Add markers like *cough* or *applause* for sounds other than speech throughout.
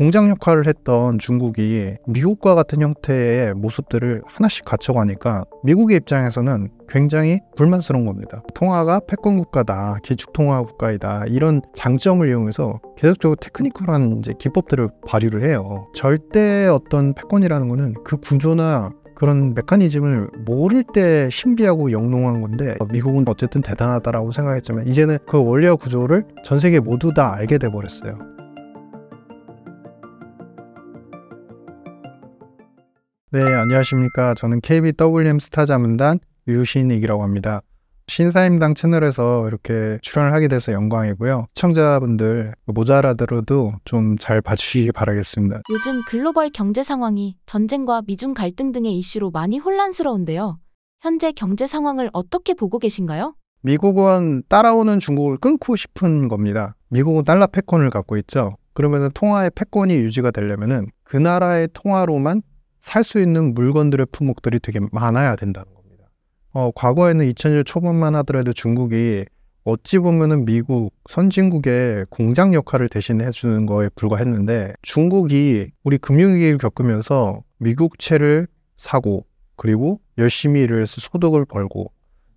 공장 역할을 했던 중국이 미국과 같은 형태의 모습들을 하나씩 갖춰가니까 미국의 입장에서는 굉장히 불만스러운 겁니다. 통화가 패권 국가다, 기축 통화 국가이다 이런 장점을 이용해서 계속적으로 테크니컬한 이제 기법들을 발휘를 해요. 절대 어떤 패권이라는 거는 그 구조나 그런 메커니즘을 모를 때 신비하고 영롱한 건데 미국은 어쨌든 대단하다라고 생각했지만 이제는 그 원리와 구조를 전 세계 모두 다 알게 돼 버렸어요. 네, 안녕하십니까. 저는 KBWM 스타 자문단 유신익이라고 합니다. 신사임당 채널에서 이렇게 출연을 하게 돼서 영광이고요. 시청자분들 모자라더라도 좀 잘봐주시기 바라겠습니다. 요즘 글로벌 경제 상황이 전쟁과 미중 갈등 등의 이슈로 많이 혼란스러운데요. 현재 경제 상황을 어떻게 보고 계신가요? 미국은 따라오는 중국을 끊고 싶은 겁니다. 미국은 달러 패권을 갖고 있죠. 그러면 통화의 패권이 유지가 되려면 은그 나라의 통화로만 살수 있는 물건들의 품목들이 되게 많아야 된다는 겁니다. 어, 과거에는 2000년 초반만 하더라도 중국이 어찌 보면은 미국 선진국의 공장 역할을 대신해 주는 거에 불과했는데 중국이 우리 금융위기를 겪으면서 미국채를 사고 그리고 열심히 일을 해서 소득을 벌고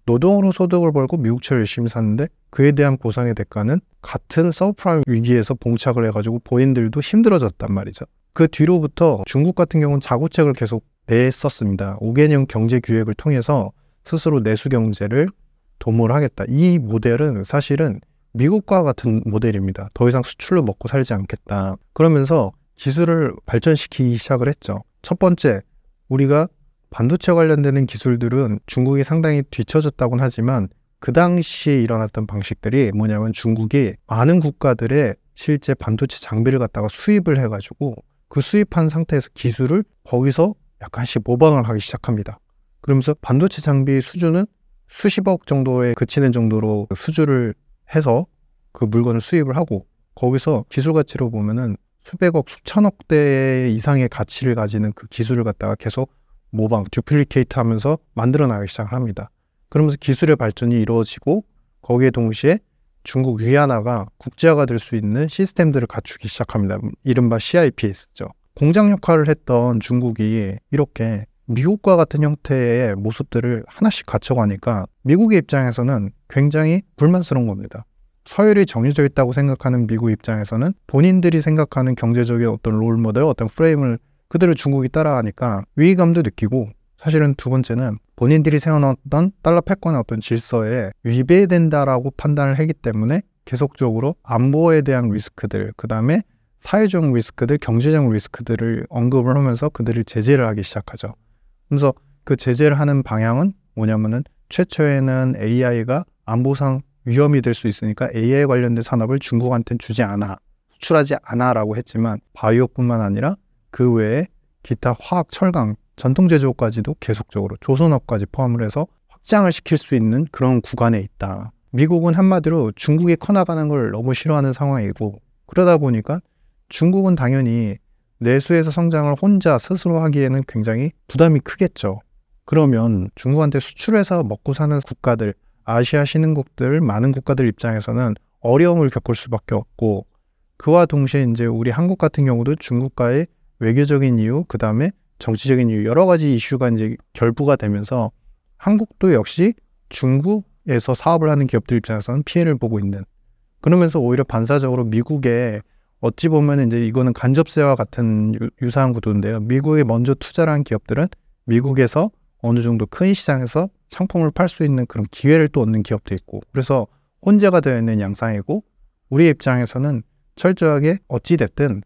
노동으로 소득을 벌고 미국채를 열심히 샀는데 그에 대한 보상의 대가는 같은 서브프라임 위기에서 봉착을 해가지고 본인들도 힘들어졌단 말이죠. 그 뒤로부터 중국 같은 경우는 자구책을 계속 냈었습니다. 5개년 경제 기획을 통해서 스스로 내수 경제를 도모하겠다. 를이 모델은 사실은 미국과 같은 모델입니다. 더 이상 수출로 먹고 살지 않겠다. 그러면서 기술을 발전시키기 시작을 했죠. 첫 번째, 우리가 반도체 관련되는 기술들은 중국이 상당히 뒤처졌다곤 하지만 그 당시에 일어났던 방식들이 뭐냐면 중국이 많은 국가들의 실제 반도체 장비를 갖다가 수입을 해가지고 그 수입한 상태에서 기술을 거기서 약간씩 모방을 하기 시작합니다. 그러면서 반도체 장비 수준은 수십억 정도에 그치는 정도로 수주를 해서 그 물건을 수입을 하고 거기서 기술 가치로 보면은 수백억, 수천억 대 이상의 가치를 가지는 그 기술을 갖다가 계속 모방, 듀플리케이트 하면서 만들어 나가기 시작을 합니다. 그러면서 기술의 발전이 이루어지고 거기에 동시에 중국 위안화가 국제화가 될 수 있는 시스템들을 갖추기 시작합니다. 이른바 CIPS죠. 공장 역할을 했던 중국이 이렇게 미국과 같은 형태의 모습들을 하나씩 갖춰가니까 미국의 입장에서는 굉장히 불만스러운 겁니다. 서열이 정해져 있다고 생각하는 미국 입장에서는 본인들이 생각하는 경제적인 어떤 롤모델, 어떤 프레임을 그대로 중국이 따라가니까 위기감도 느끼고 사실은 두 번째는 본인들이 세워놨던 달러 패권의 어떤 질서에 위배된다라고 판단을 했기 때문에 계속적으로 안보에 대한 리스크들, 그 다음에 사회적 리스크들, 경제적 리스크들을 언급을 하면서 그들을 제재를 하기 시작하죠. 그래서 그 제재를 하는 방향은 뭐냐면은 최초에는 AI가 안보상 위험이 될 수 있으니까 AI 관련된 산업을 중국한테 주지 않아, 수출하지 않아라고 했지만 바이오뿐만 아니라 그 외에 기타 화학 철강 전통 제조까지도 계속적으로 조선업까지 포함을 해서 확장을 시킬 수 있는 그런 구간에 있다. 미국은 한마디로 중국이 커나가는 걸 너무 싫어하는 상황이고 그러다 보니까 중국은 당연히 내수에서 성장을 혼자 스스로 하기에는 굉장히 부담이 크겠죠. 그러면 중국한테 수출해서 먹고 사는 국가들, 아시아 신흥국들, 많은 국가들 입장에서는 어려움을 겪을 수밖에 없고 그와 동시에 이제 우리 한국 같은 경우도 중국과의 외교적인 이유, 그 다음에 정치적인 이유 여러 가지 이슈가 이제 결부가 되면서 한국도 역시 중국에서 사업을 하는 기업들 입장에서는 피해를 보고 있는 그러면서 오히려 반사적으로 미국에 어찌 보면 이제 이거는 간접세와 같은 유사한 구도인데요. 미국에 먼저 투자를 한 기업들은 미국에서 어느 정도 큰 시장에서 상품을 팔 수 있는 그런 기회를 또 얻는 기업도 있고 그래서 혼재가 되어 있는 양상이고 우리 입장에서는 철저하게 어찌 됐든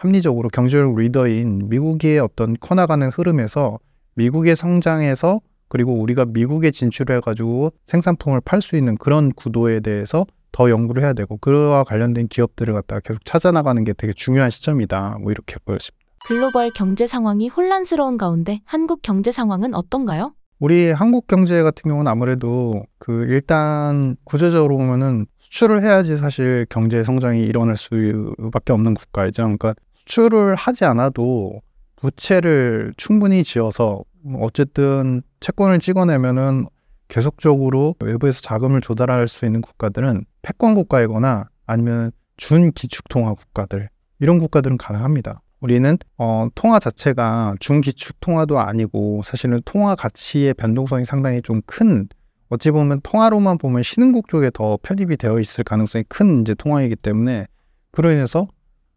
합리적으로 경제적 리더인 미국의 어떤 커나가는 흐름에서 미국의 성장에서 그리고 우리가 미국에 진출해가지고 생산품을 팔 수 있는 그런 구도에 대해서 더 연구를 해야 되고 그와 관련된 기업들을 갖다가 계속 찾아나가는 게 되게 중요한 시점이다. 뭐 이렇게 보여집니다 글로벌 경제 상황이 혼란스러운 가운데 한국 경제 상황은 어떤가요? 우리 한국 경제 같은 경우는 아무래도 그 일단 구조적으로 보면은 수출을 해야지 사실 경제 성장이 일어날 수밖에 없는 국가이죠. 그러니까 대출을 하지 않아도 부채를 충분히 지어서 어쨌든 채권을 찍어내면은 계속적으로 외부에서 자금을 조달할 수 있는 국가들은 패권 국가이거나 아니면 준기축통화 국가들 이런 국가들은 가능합니다. 우리는 어, 통화 자체가 준기축 통화도 아니고 사실은 통화 가치의 변동성이 상당히 좀 큰 어찌 보면 통화로만 보면 신흥국 쪽에 더 편입이 되어 있을 가능성이 큰 이제 통화이기 때문에 그로 인해서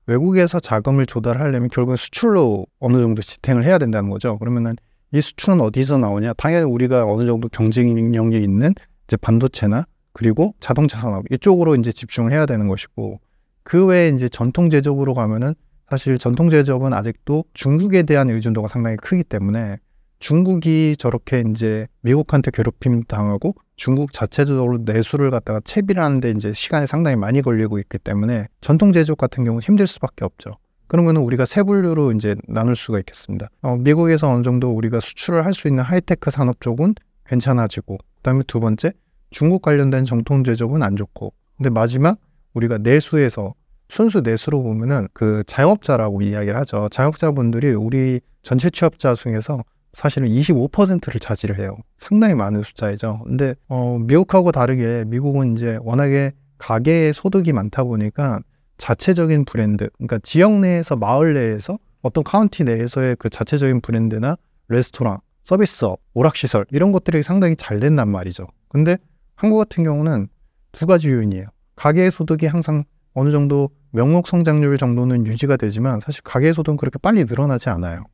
외국에서 자금을 조달하려면 결국은 수출로 어느 정도 지탱을 해야 된다는 거죠. 그러면은 이 수출은 어디서 나오냐? 당연히 우리가 어느 정도 경쟁력이 있는 이제 반도체나 그리고 자동차 산업 이쪽으로 이제 집중을 해야 되는 것이고 그 외에 이제 전통 제조업으로 가면은 사실 전통 제조업은 아직도 중국에 대한 의존도가 상당히 크기 때문에 중국이 저렇게 이제 미국한테 괴롭힘 당하고 중국 자체적으로 내수를 갖다가 채비하는데 이제 시간이 상당히 많이 걸리고 있기 때문에 전통 제조업 같은 경우는 힘들 수밖에 없죠. 그러면 우리가 세 분류로 이제 나눌 수가 있겠습니다. 어, 미국에서 어느 정도 우리가 수출을 할 수 있는 하이테크 산업 쪽은 괜찮아지고, 그다음에 두 번째 중국 관련된 정통 제조업은 안 좋고, 근데 마지막 우리가 내수에서 순수 내수로 보면은 그 자영업자라고 이야기를 하죠. 자영업자분들이 우리 전체 취업자 중에서 사실은 25%를 차지를 해요. 상당히 많은 숫자이죠. 근데 어, 미국하고 다르게 미국은 이제 워낙에 가계의 소득이 많다 보니까 자체적인 브랜드, 그러니까 지역 내에서 마을 내에서 어떤 카운티 내에서의 그 자체적인 브랜드나 레스토랑, 서비스업, 오락시설 이런 것들이 상당히 잘 된단 말이죠. 근데 한국 같은 경우는 두 가지 요인이에요. 가계의 소득이 항상 어느 정도 명목 성장률 정도는 유지가 되지만 사실 가계의 소득은 그렇게 빨리 늘어나지 않아요.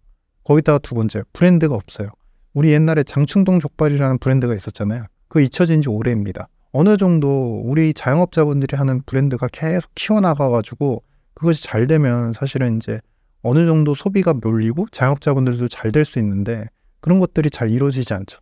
거기다가 두 번째 브랜드가 없어요. 우리 옛날에 장충동 족발이라는 브랜드가 있었잖아요. 그 잊혀진 지 오래입니다. 어느 정도 우리 자영업자분들이 하는 브랜드가 계속 키워나가가지고 그것이 잘 되면 사실은 이제 어느 정도 소비가 몰리고 자영업자분들도 잘 될 수 있는데 그런 것들이 잘 이루어지지 않죠.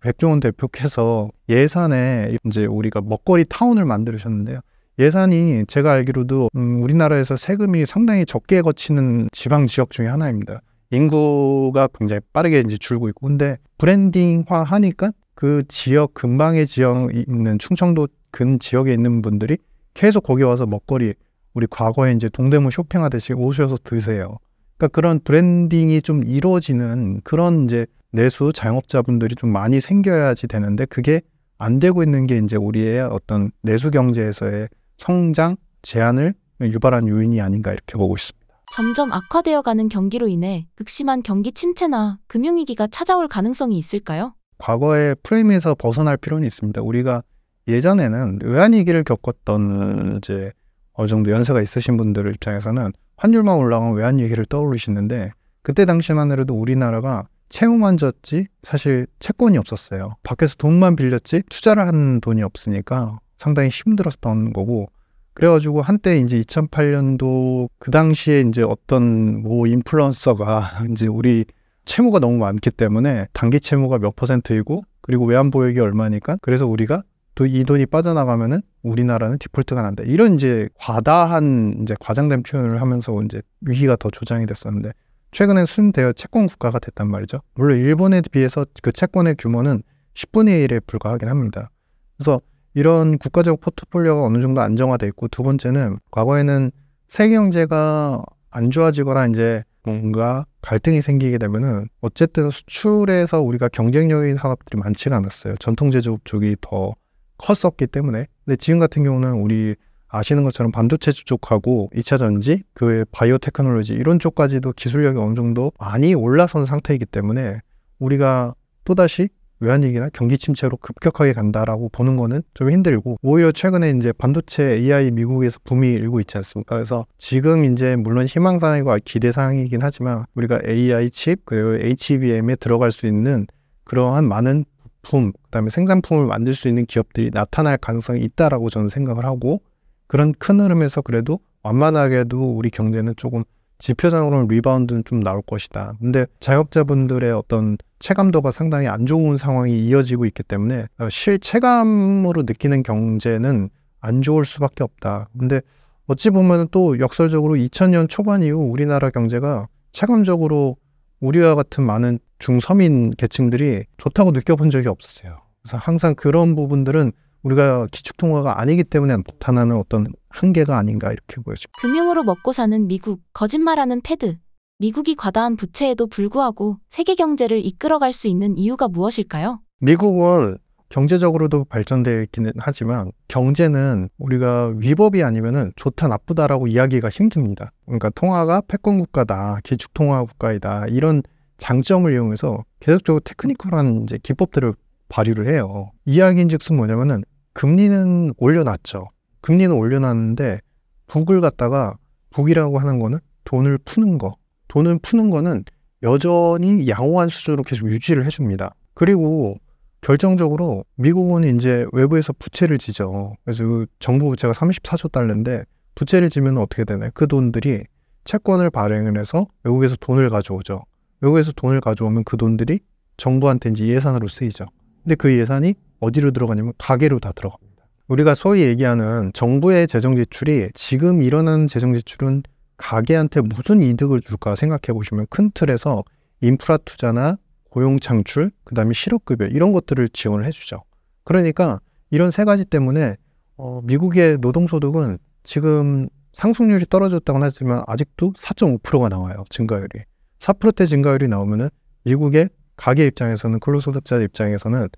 백종원 대표께서 예산에 이제 우리가 먹거리 타운을 만드셨는데요. 예산이 제가 알기로도 음 우리나라에서 세금이 상당히 적게 거치는 지방 지역 중에 하나입니다. 인구가 굉장히 빠르게 이제 줄고 있고 근데 브랜딩화 하니까 그 지역 근방의 지역 있는 충청도 근 지역에 있는 분들이 계속 거기 와서 먹거리 우리 과거에 이제 동대문 쇼핑하듯이 오셔서 드세요. 그러니까 그런 브랜딩이 좀 이루어지는 그런 이제 내수 자영업자분들이 좀 많이 생겨야지 되는데 그게 안 되고 있는 게 이제 우리의 어떤 내수 경제에서의 성장 제한을 유발한 요인이 아닌가 이렇게 보고 있습니다. 점점 악화되어 가는 경기로 인해 극심한 경기 침체나 금융위기가 찾아올 가능성이 있을까요? 과거의 프레임에서 벗어날 필요는 있습니다. 우리가 예전에는 외환위기를 겪었던 이제 어느 정도 연세가 있으신 분들 입장에서는 환율만 올라간 외환위기를 떠올리시는데 그때 당시만 해도 우리나라가 채무만 졌지 사실 채권이 없었어요. 밖에서 돈만 빌렸지 투자를 한 돈이 없으니까 상당히 힘들었던 거고 그래가지고 한때 이제 2008년도 그 당시에 이제 어떤 뭐 인플루언서가 *laughs* 이제 우리 채무가 너무 많기 때문에 단기 채무가 몇 퍼센트이고 그리고 외환보유액이 얼마니까 그래서 우리가 또 이 돈이 빠져나가면은 우리나라는 디폴트가 난다 이런 이제 과다한 이제 과장된 표현을 하면서 이제 위기가 더 조장이 됐었는데 최근에 순대어 채권 국가가 됐단 말이죠 물론 일본에 비해서 그 채권의 규모는 10분의 1에 불과하긴 합니다 그래서 이런 국가적 포트폴리오가 어느 정도 안정화돼 있고 두 번째는 과거에는 세계 경제가 안 좋아지거나 이제 뭔가 갈등이 생기게 되면은 어쨌든 수출에서 우리가 경쟁력인 산업들이 많지가 않았어요. 전통 제조업 쪽이 더 컸었기 때문에. 근데 지금 같은 경우는 우리 아시는 것처럼 반도체 쪽하고 2차 전지, 그 외에 바이오 테크놀로지 이런 쪽까지도 기술력이 어느 정도 많이 올라선 상태이기 때문에 우리가 또다시 외환위기나 경기 침체로 급격하게 간다라고 보는 거는 좀 힘들고 오히려 최근에 이제 반도체 AI 미국에서 붐이 일고 있지 않습니까? 그래서 지금 이제 물론 희망사항이고 기대사항이긴 하지만 우리가 AI 칩 그리고 HBM에 들어갈 수 있는 그러한 많은 부품 그다음에 생산품을 만들 수 있는 기업들이 나타날 가능성이 있다라고 저는 생각을 하고 그런 큰 흐름에서 그래도 완만하게도 우리 경제는 조금 지표상으로는 리바운드는 좀 나올 것이다. 근데 자영업자분들의 어떤 체감도가 상당히 안 좋은 상황이 이어지고 있기 때문에 어, 실체감으로 느끼는 경제는 안 좋을 수밖에 없다. 근데 어찌 보면 또 역설적으로 2000년 초반 이후 우리나라 경제가 체감적으로 우리와 같은 많은 중서민 계층들이 좋다고 느껴본 적이 없었어요. 그래서 항상 그런 부분들은 우리가 기축통화가 아니기 때문에 나타나는 어떤 한계가 아닌가 이렇게 보여집니다. 금융으로 먹고 사는 미국, 거짓말하는 패드. 미국이 과다한 부채에도 불구하고 세계 경제를 이끌어갈 수 있는 이유가 무엇일까요? 미국은 경제적으로도 발전되어 있기는 하지만 경제는 우리가 위법이 아니면 좋다 나쁘다라고 이야기가 힘듭니다. 그러니까 통화가 패권 국가다, 기축 통화 국가이다 이런 장점을 이용해서 계속적으로 테크니컬한 이제 기법들을 발휘를 해요. 이야기인즉슨 뭐냐면은 금리는 올려놨죠. 금리는 올려놨는데 북을 갖다가 북이라고 하는 거는 돈을 푸는 거. 돈을 푸는 거는 여전히 양호한 수준으로 계속 유지를 해줍니다. 그리고 결정적으로 미국은 이제 외부에서 부채를 지죠. 그래서 그 정부 부채가 34조 달러인데 부채를 지면 어떻게 되나요? 그 돈들이 채권을 발행을 해서 외국에서 돈을 가져오죠. 외국에서 돈을 가져오면 그 돈들이 정부한테 이제 예산으로 쓰이죠. 근데 그 예산이 어디로 들어가냐면 가계로 다 들어갑니다. 우리가 소위 얘기하는 정부의 재정 지출이 지금 일어나는 재정 지출은 가게한테 무슨 이득을 줄까 생각해 보시면 큰 틀에서 인프라 투자나 고용 창출, 그다음에 실업급여 이런 것들을 지원을 해주죠. 그러니까 이런 세 가지 때문에 어, 미국의 노동소득은 지금 상승률이 떨어졌다고는 하지만 아직도 4.5%가 나와요. 증가율이. 4%대 증가율이 나오면은 미국의 가게 입장에서는 근로소득자 입장에서는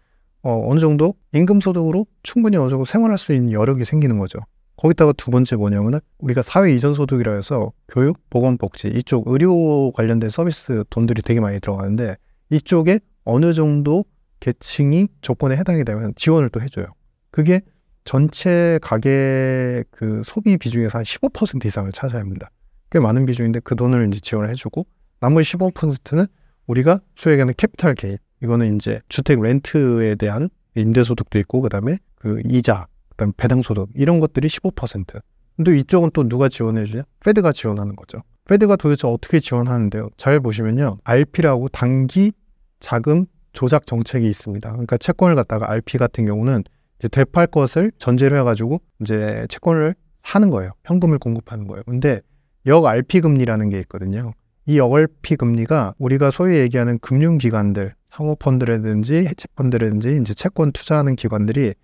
어, 어느 정도 임금 소득으로 충분히 어느 정도 생활할 수 있는 여력이 생기는 거죠. 거기다가 두 번째 뭐냐면 우리가 사회 이전 소득이라 해서 교육, 보건, 복지 이쪽 의료 관련된 서비스 돈들이 되게 많이 들어가는데 이쪽에 어느 정도 계층이 조건에 해당이 되면 지원을 또 해줘요. 그게 전체 가계 그 소비 비중에서 한 15% 이상을 차지합니다. 꽤 많은 비중인데 그 돈을 이제 지원을 해주고 나머지 15%는 우리가 소액에는 캐피탈 개입 이거는 이제 주택 렌트에 대한 임대소득도 있고 그다음에 그 이자, 그다음 배당소득 이런 것들이 15%. 근데 이쪽은 또 누가 지원해 주냐? 페드가 지원하는 거죠. 페드가 도대체 어떻게 지원하는데요? 잘 보시면요. RP라고 단기 자금 조작 정책이 있습니다. 그러니까 채권을 갖다가 RP 같은 경우는 이제 되팔 것을 전제로 해가지고 이제 채권을 하는 거예요. 현금을 공급하는 거예요. 근데 역 RP 금리라는 게 있거든요. 이 역 RP 금리가 우리가 소위 얘기하는 금융기관들 상호 펀드라든지 해치 펀드라든지 이제 채권 투자하는 기관들이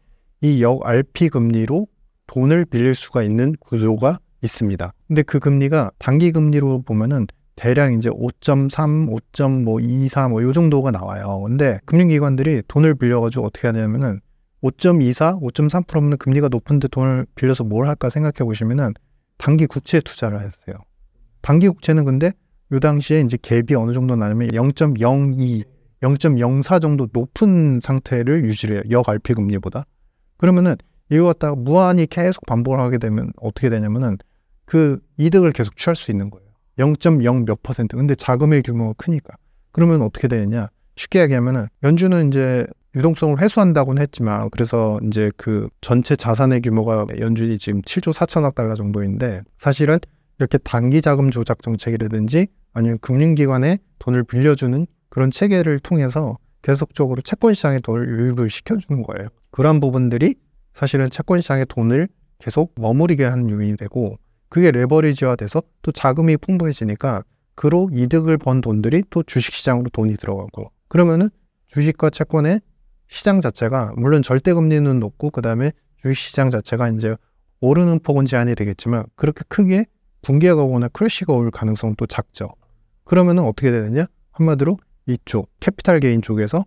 이 역 RP 금리로 돈을 빌릴 수가 있는 구조가 있습니다. 근데 그 금리가 단기 금리로 보면은 대략 이제 5.3, 5.24뭐이 뭐 정도가 나와요. 근데 금융기관들이 돈을 빌려가지고 어떻게 하냐면은 5.24, 5.3% 없는 금리가 높은데 돈을 빌려서 뭘 할까 생각해 보시면은 단기 국채 투자를 했어요. 단기 국채는 근데 요 당시에 이제 갭이 어느 정도 나냐면 0.02 0.04 정도 높은 상태를 유지를 해요. 역RP 금리보다. 그러면은 이거 갖다가 무한히 계속 반복을 하게 되면 어떻게 되냐면은 그 이득을 계속 취할 수 있는 거예요. 0.0 몇 퍼센트. 근데 자금의 규모가 크니까. 그러면 어떻게 되느냐? 쉽게 얘기하면은 연준은 이제 유동성을 회수한다고는 했지만 그래서 이제 그 전체 자산의 규모가 연준이 지금 7조 4천억 달러 정도인데 사실은 이렇게 단기 자금 조작 정책이라든지 아니면 금융기관에 돈을 빌려주는 그런 체계를 통해서 계속적으로 채권 시장에 돈을 유입을 시켜주는 거예요. 그런 부분들이 사실은 채권 시장의 돈을 계속 머무르게 하는 요인이 되고 그게 레버리지화 돼서 또 자금이 풍부해지니까 그로 이득을 번 돈들이 또 주식시장으로 돈이 들어가고 그러면은 주식과 채권의 시장 자체가 물론 절대 금리는 높고 그 다음에 주식시장 자체가 이제 오르는 폭은 제한이 되겠지만 그렇게 크게 붕괴가 오거나 크래시가 올가능성도 작죠. 그러면은 어떻게 되느냐? 한마디로 이쪽 캐피탈 개인 쪽에서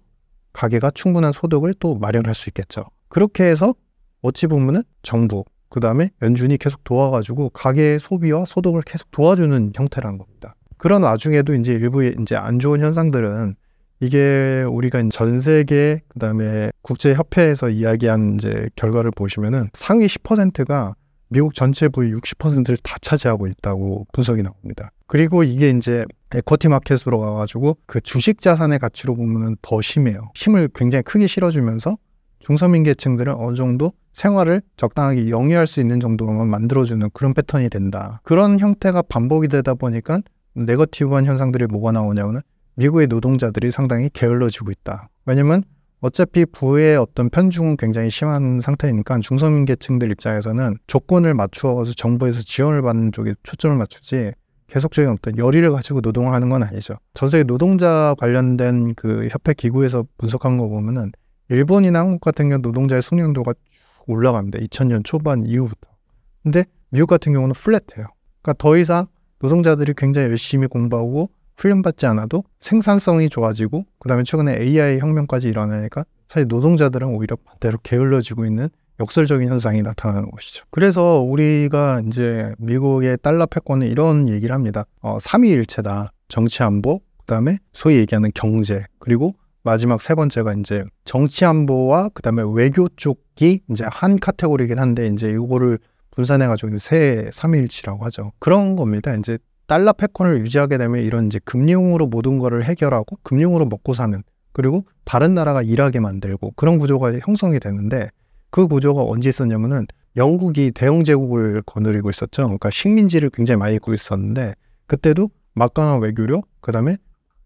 가게가 충분한 소득을 또 마련할 수 있겠죠. 그렇게 해서 어찌 보면은 정부 그 다음에 연준이 계속 도와가지고 가계의 소비와 소득을 계속 도와주는 형태라는 겁니다. 그런 와중에도 이제 일부의 이제 안 좋은 현상들은 이게 우리가 전 세계 그다음에 국제 협회에서 이야기한 이제 결과를 보시면은 상위 10%가 미국 전체 부의 60%를 다 차지하고 있다고 분석이 나옵니다. 그리고 이게 이제 에쿼티 마켓으로 가가지고 그 주식 자산의 가치로 보면더 심해요. 힘을 굉장히 크게 실어주면서 중서민계층들은 어느 정도 생활을 적당하게 영위할 수 있는 정도로만 만들어주는 그런 패턴이 된다. 그런 형태가 반복이 되다 보니까 네거티브한 현상들이 뭐가 나오냐면은 미국의 노동자들이 상당히 게을러지고 있다. 왜냐면 어차피 부의 어떤 편중은 굉장히 심한 상태니까 중소민 계층들 입장에서는 조건을 맞추어서 정부에서 지원을 받는 쪽에 초점을 맞추지 계속적인 어떤 열의를 가지고 노동을 하는 건 아니죠. 전 세계 노동자 관련된 그 협회 기구에서 분석한 거 보면은 일본이나 한국 같은 경우 노동자의 숙련도가 올라갑니다. 2000년 초반 이후부터. 근데 미국 같은 경우는 플랫해요. 그러니까 더 이상 노동자들이 굉장히 열심히 공부하고 훈련받지 않아도 생산성이 좋아지고 그 다음에 최근에 AI 혁명까지 일어나니까 사실 노동자들은 오히려 반대로 게을러지고 있는 역설적인 현상이 나타나는 것이죠. 그래서 우리가 이제 미국의 달러 패권은 이런 얘기를 합니다. 어, 삼위일체다 정치 안보, 그다음에 소위 얘기하는 경제, 그리고 마지막 세 번째가 이제 정치 안보와 그다음에 외교 쪽이 이제 한 카테고리긴 한데 이제 이거를 분산해 가지고 세위일치라고 하죠. 그런 겁니다. 이제 달러 패권을 유지하게 되면 이런 이제 금융으로 모든 거를 해결하고 금융으로 먹고 사는 그리고 다른 나라가 일하게 만들고 그런 구조가 형성이 되는데 그 구조가 언제 있었냐면은 영국이 대영 제국을 거느리고 있었죠. 그러니까 식민지를 굉장히 많이 입고 있었는데 그때도 막강한 외교력, 그다음에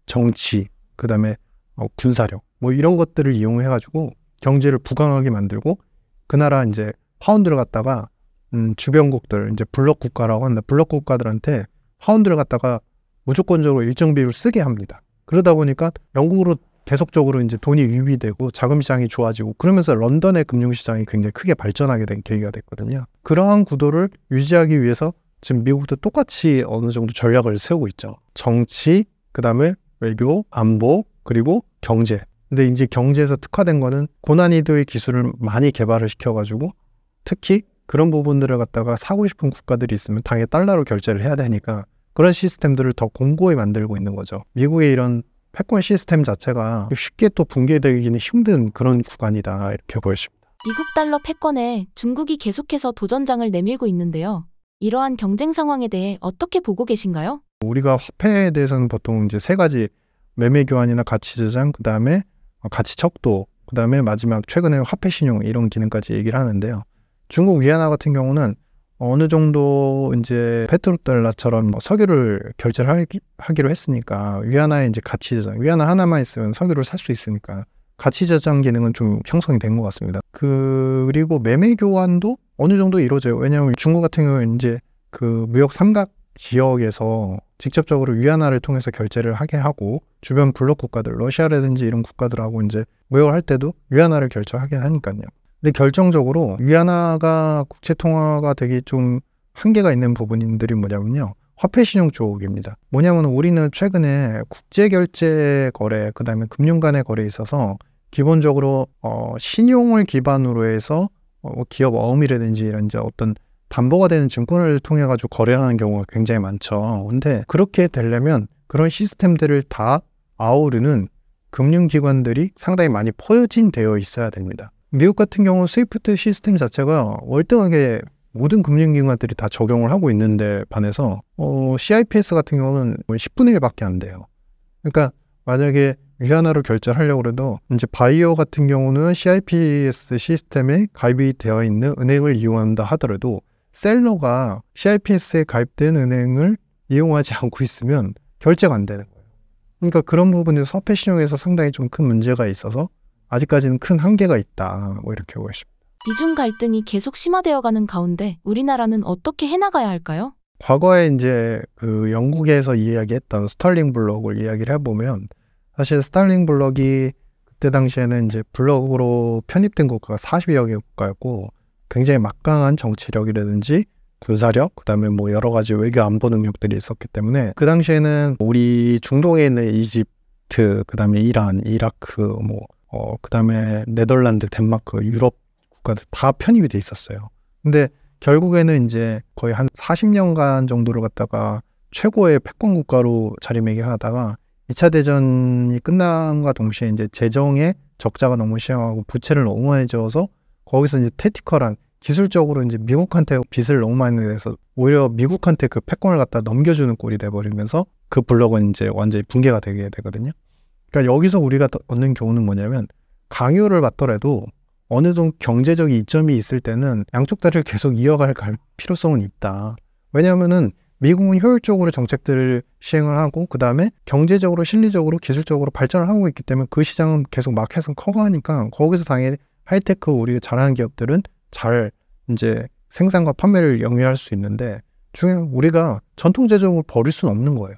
정치, 그다음에 어, 군사력 뭐 이런 것들을 이용해 가지고 경제를 부강하게 만들고 그 나라 이제 파운드를 갖다가 음, 주변국들 이제 블록 국가라고 한다. 블록 국가들한테 파운드를 갖다가 무조건적으로 일정 비율 쓰게 합니다. 그러다 보니까 영국으로 계속적으로 이제 돈이 유비되고 자금 시장이 좋아지고 그러면서 런던의 금융 시장이 굉장히 크게 발전하게 된 계기가 됐거든요. 그러한 구도를 유지하기 위해서 지금 미국도 똑같이 어느 정도 전략을 세우고 있죠. 정치, 그다음에 외교, 안보, 그리고 경제. 근데 이제 경제에서 특화된 거는 고난이도의 기술을 많이 개발을 시켜가지고 특히 그런 부분들을 갖다가 사고 싶은 국가들이 있으면 당연히 달러로 결제를 해야 되니까 그런 시스템들을 더 공고히 만들고 있는 거죠. 미국의 이런 패권 시스템 자체가 쉽게 또 붕괴되기는 힘든 그런 구간이다 이렇게 보여집니다. 미국 달러 패권에 중국이 계속해서 도전장을 내밀고 있는데요. 이러한 경쟁 상황에 대해 어떻게 보고 계신가요? 우리가 화폐에 대해서는 보통 이제 세 가지 매매 교환이나 가치 저장, 그다음에 어, 가치 척도, 그다음에 마지막 최근에 화폐 신용 이런 기능까지 얘기를 하는데요. 중국 위안화 같은 경우는 어느 정도 이제 페트로달러처럼 뭐 석유를 결제를 하기로 했으니까 위안화에 이제 가치 저장 위안화 하나만 있으면 석유를 살 수 있으니까 가치 저장 기능은 좀 형성이 된 것 같습니다. 그, 그리고 매매 교환도 어느 정도 이루어져요. 왜냐하면 중국 같은 경우는 이제 그 무역 삼각 지역에서 직접적으로 위안화를 통해서 결제를 하게 하고 주변 블록 국가들 러시아라든지 이런 국가들하고 이제 무역할 을 때도 위안화를 결제하게 하니까요. 근데 결정적으로 위안화가 국제 통화가 되기좀 한계가 있는 부분들이 뭐냐면요. 화폐 신용 쪽입니다. 뭐냐면 우리는 최근에 국제 결제 거래, 그다음에 금융 간의 거래에 있어서 기본적으로 어 신용을 기반으로 해서 어 뭐 기업 어음이라든지 이런 어떤 담보가 되는 증권을 통해 가지고 거래하는 경우가 굉장히 많죠. 근데 그렇게 되려면 그런 시스템들을 다 아우르는 금융기관들이 상당히 많이 포진되어 있어야 됩니다. 미국 같은 경우 스위프트 시스템 자체가 월등하게 모든 금융기관들이 다 적용을 하고 있는데 반해서 어, CIPS 같은 경우는 10분의 1밖에 안 돼요. 그러니까 만약에 위안화로 결제를 하려고 해도 이제 바이어 같은 경우는 CIPS 시스템에 가입이 되어 있는 은행을 이용한다 하더라도 셀러가 CIPS에 가입된 은행을 이용하지 않고 있으면 결제가 안 되는 거예요. 그러니까 그런 부분에서 화폐 신용에서 상당히 좀 큰 문제가 있어서 아직까지는 큰 한계가 있다. 뭐 이렇게 보고 싶습니다 이중 갈등이 계속 심화되어 가는 가운데 우리나라는 어떻게 해나가야 할까요? 과거에 이제 그 영국에서 이야기했던 스탈링 블럭을 이야기를 해보면 사실 스탈링 블럭이 그때 당시에는 이제 블럭으로 편입된 국가가 40여 개 국가였고 굉장히 막강한 정치력이라든지 군사력, 그다음에 뭐 여러 가지 외교 안보 능력들이 있었기 때문에 그 당시에는 우리 중동에 있는 이집트, 그다음에 이란, 이라크, 뭐 어, 그 다음에 네덜란드, 덴마크, 유럽 국가들 다 편입이 돼 있었어요. 근데 결국에는 이제 거의 한 40년간 정도를 갖다가 최고의 패권 국가로 자리매김하다가 2차 대전이 끝난과 동시에 이제 재정에 적자가 너무 심하고 부채를 너무 많이 지어서 거기서 이제 테티컬한 기술적으로 이제 미국한테 빚을 너무 많이 내서 오히려 미국한테 그 패권을 갖다 넘겨주는 꼴이 돼버리면서 그 블록은 이제 완전히 붕괴가 되게 되거든요. 그러니까 여기서 우리가 얻는 경우는 뭐냐면 강요를 받더라도 어느 정도 경제적 이점이 있을 때는 양쪽 다리를 계속 이어갈 필요성은 있다. 왜냐하면은 미국은 효율적으로 정책들을 시행을 하고 그 다음에 경제적으로 실리적으로 기술적으로 발전을 하고 있기 때문에 그 시장은 계속 마켓은 커가니까 거기서 당연히 하이테크 우리가 잘하는 기업들은 잘 이제 생산과 판매를 영위할 수 있는데 중에 우리가 전통제조업을 버릴 수는 없는 거예요.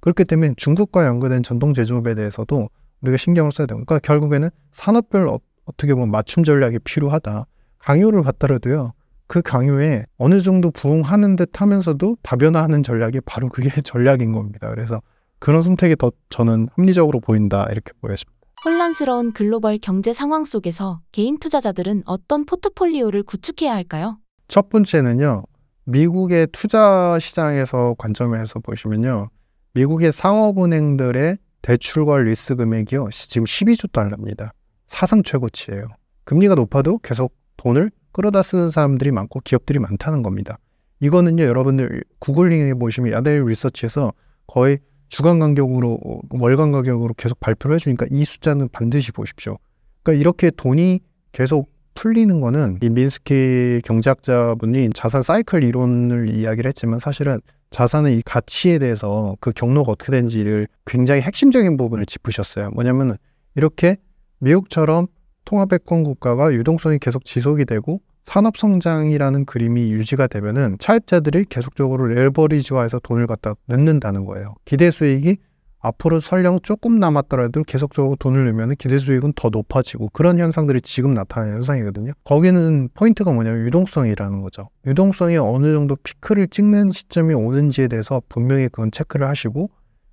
그렇기 때문에 중국과 연계된 전동 제조업에 대해서도 우리가 신경을 써야 되고 그러니까 결국에는 산업별 어, 어떻게 보면 맞춤 전략이 필요하다. 강요를 받더라도요. 그 강요에 어느 정도 부응하는 듯 하면서도 다변화하는 전략이 바로 그게 *laughs* 전략인 겁니다. 그래서 그런 선택이 더 저는 합리적으로 보인다 이렇게 보였습니다. 혼란스러운 글로벌 경제 상황 속에서 개인 투자자들은 어떤 포트폴리오를 구축해야 할까요? 첫 번째는요. 미국의 투자 시장에서 관점에서 보시면요. 미국의 상업은행들의 대출과 리스 금액이요. 지금 12조 달러입니다. 사상 최고치예요. 금리가 높아도 계속 돈을 끌어다 쓰는 사람들이 많고 기업들이 많다는 겁니다. 이거는요, 여러분들 구글링에 보시면 야델 리서치에서 거의 주간 간격으로 월간 가격으로 계속 발표를 해주니까 이 숫자는 반드시 보십시오. 그러니까 이렇게 돈이 계속 풀리는 거는 이 민스키 경제학자분이 자산 사이클 이론을 이야기를 했지만 사실은 자산의 이 가치에 대해서 그 경로가 어떻게 된지를 굉장히 핵심적인 부분을 짚으셨어요. 뭐냐면 은 이렇게 미국처럼 통합배권 국가가 유동성이 계속 지속이 되고 산업 성장이라는 그림이 유지가 되면은 차입자들이 계속적으로 레버리지화해서 돈을 갖다 넣는다는 거예요. 기대 수익이 앞으로 설령 조금 남았더라도 계속적으로 돈을 내면 기대 수익은 더 높아지고 그런 현상들이 지금 나타나는 현상이거든요. 거기는 포인트가 뭐냐면 유동성이라는 거죠. 유동성이 어느 정도 피크를 찍는 시점이 오는지에 대해서 분명히 그건 체크를 하시고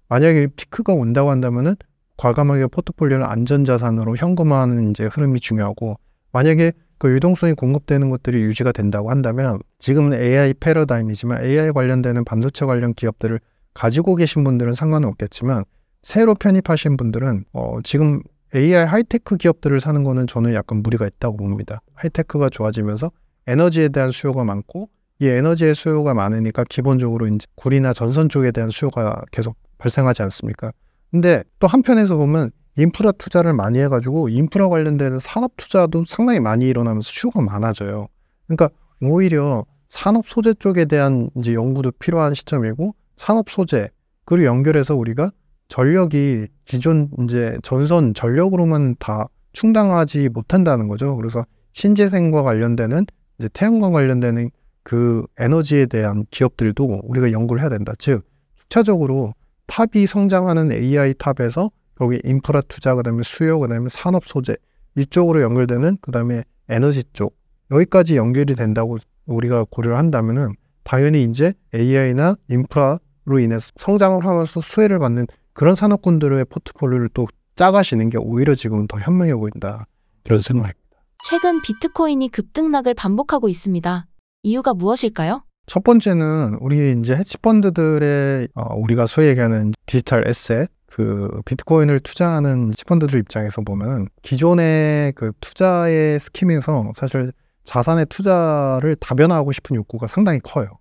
만약에 피크가 온다고 한다면은 과감하게 포트폴리오를 안전자산으로 현금화하는 이제 흐름이 중요하고 만약에 그 유동성이 공급되는 것들이 유지가 된다고 한다면 지금은 AI 패러다임이지만 AI 관련되는 반도체 관련 기업들을 가지고 계신 분들은 상관은 없겠지만 새로 편입하신 분들은 어, 지금 AI 하이테크 기업들을 사는 거는 저는 약간 무리가 있다고 봅니다. 하이테크가 좋아지면서 에너지에 대한 수요가 많고 이 에너지의 수요가 많으니까 기본적으로 이제 구리나 전선 쪽에 대한 수요가 계속 발생하지 않습니까? 근데 또 한편에서 보면 인프라 투자를 많이 해가지고 인프라 관련된 산업 투자도 상당히 많이 일어나면서 수요가 많아져요. 그러니까 오히려 산업 소재 쪽에 대한 이제 연구도 필요한 시점이고 산업 소재 그리고 연결해서 우리가 전력이 기존 이제 전선 전력으로만 다 충당하지 못한다는 거죠. 그래서 신재생과 관련되는 이제 태양광 관련되는 그 에너지에 대한 기업들도 우리가 연구를 해야 된다. 즉 주차적으로 탑이 성장하는 AI 탑에서 거기 인프라 투자 그다음에 수요 그다음에 산업 소재 이쪽으로 연결되는 그다음에 에너지 쪽 여기까지 연결이 된다고 우리가 고려를 한다면은 당연히 이제 AI나 인프라 사업으로 인해서 성장을 하면서 수혜를 받는 그런 산업군들의 포트폴리오를 또 짜가시는 게 오히려 지금 은더 현명해 보인다. 이런 생각입니다. 최근 비트코인이 급등락을 반복하고 있습니다. 이유가 무엇일까요? 첫 번째는 우리 이제 헤지펀드들의 어, 우리가 소위 얘기하는 디지털 에셋 그 비트코인을 투자하는 헤지펀드들 입장에서 보면 기존의 그 투자의 스킴에서 사실 자산의 투자를 다변화하고 싶은 욕구가 상당히 커요.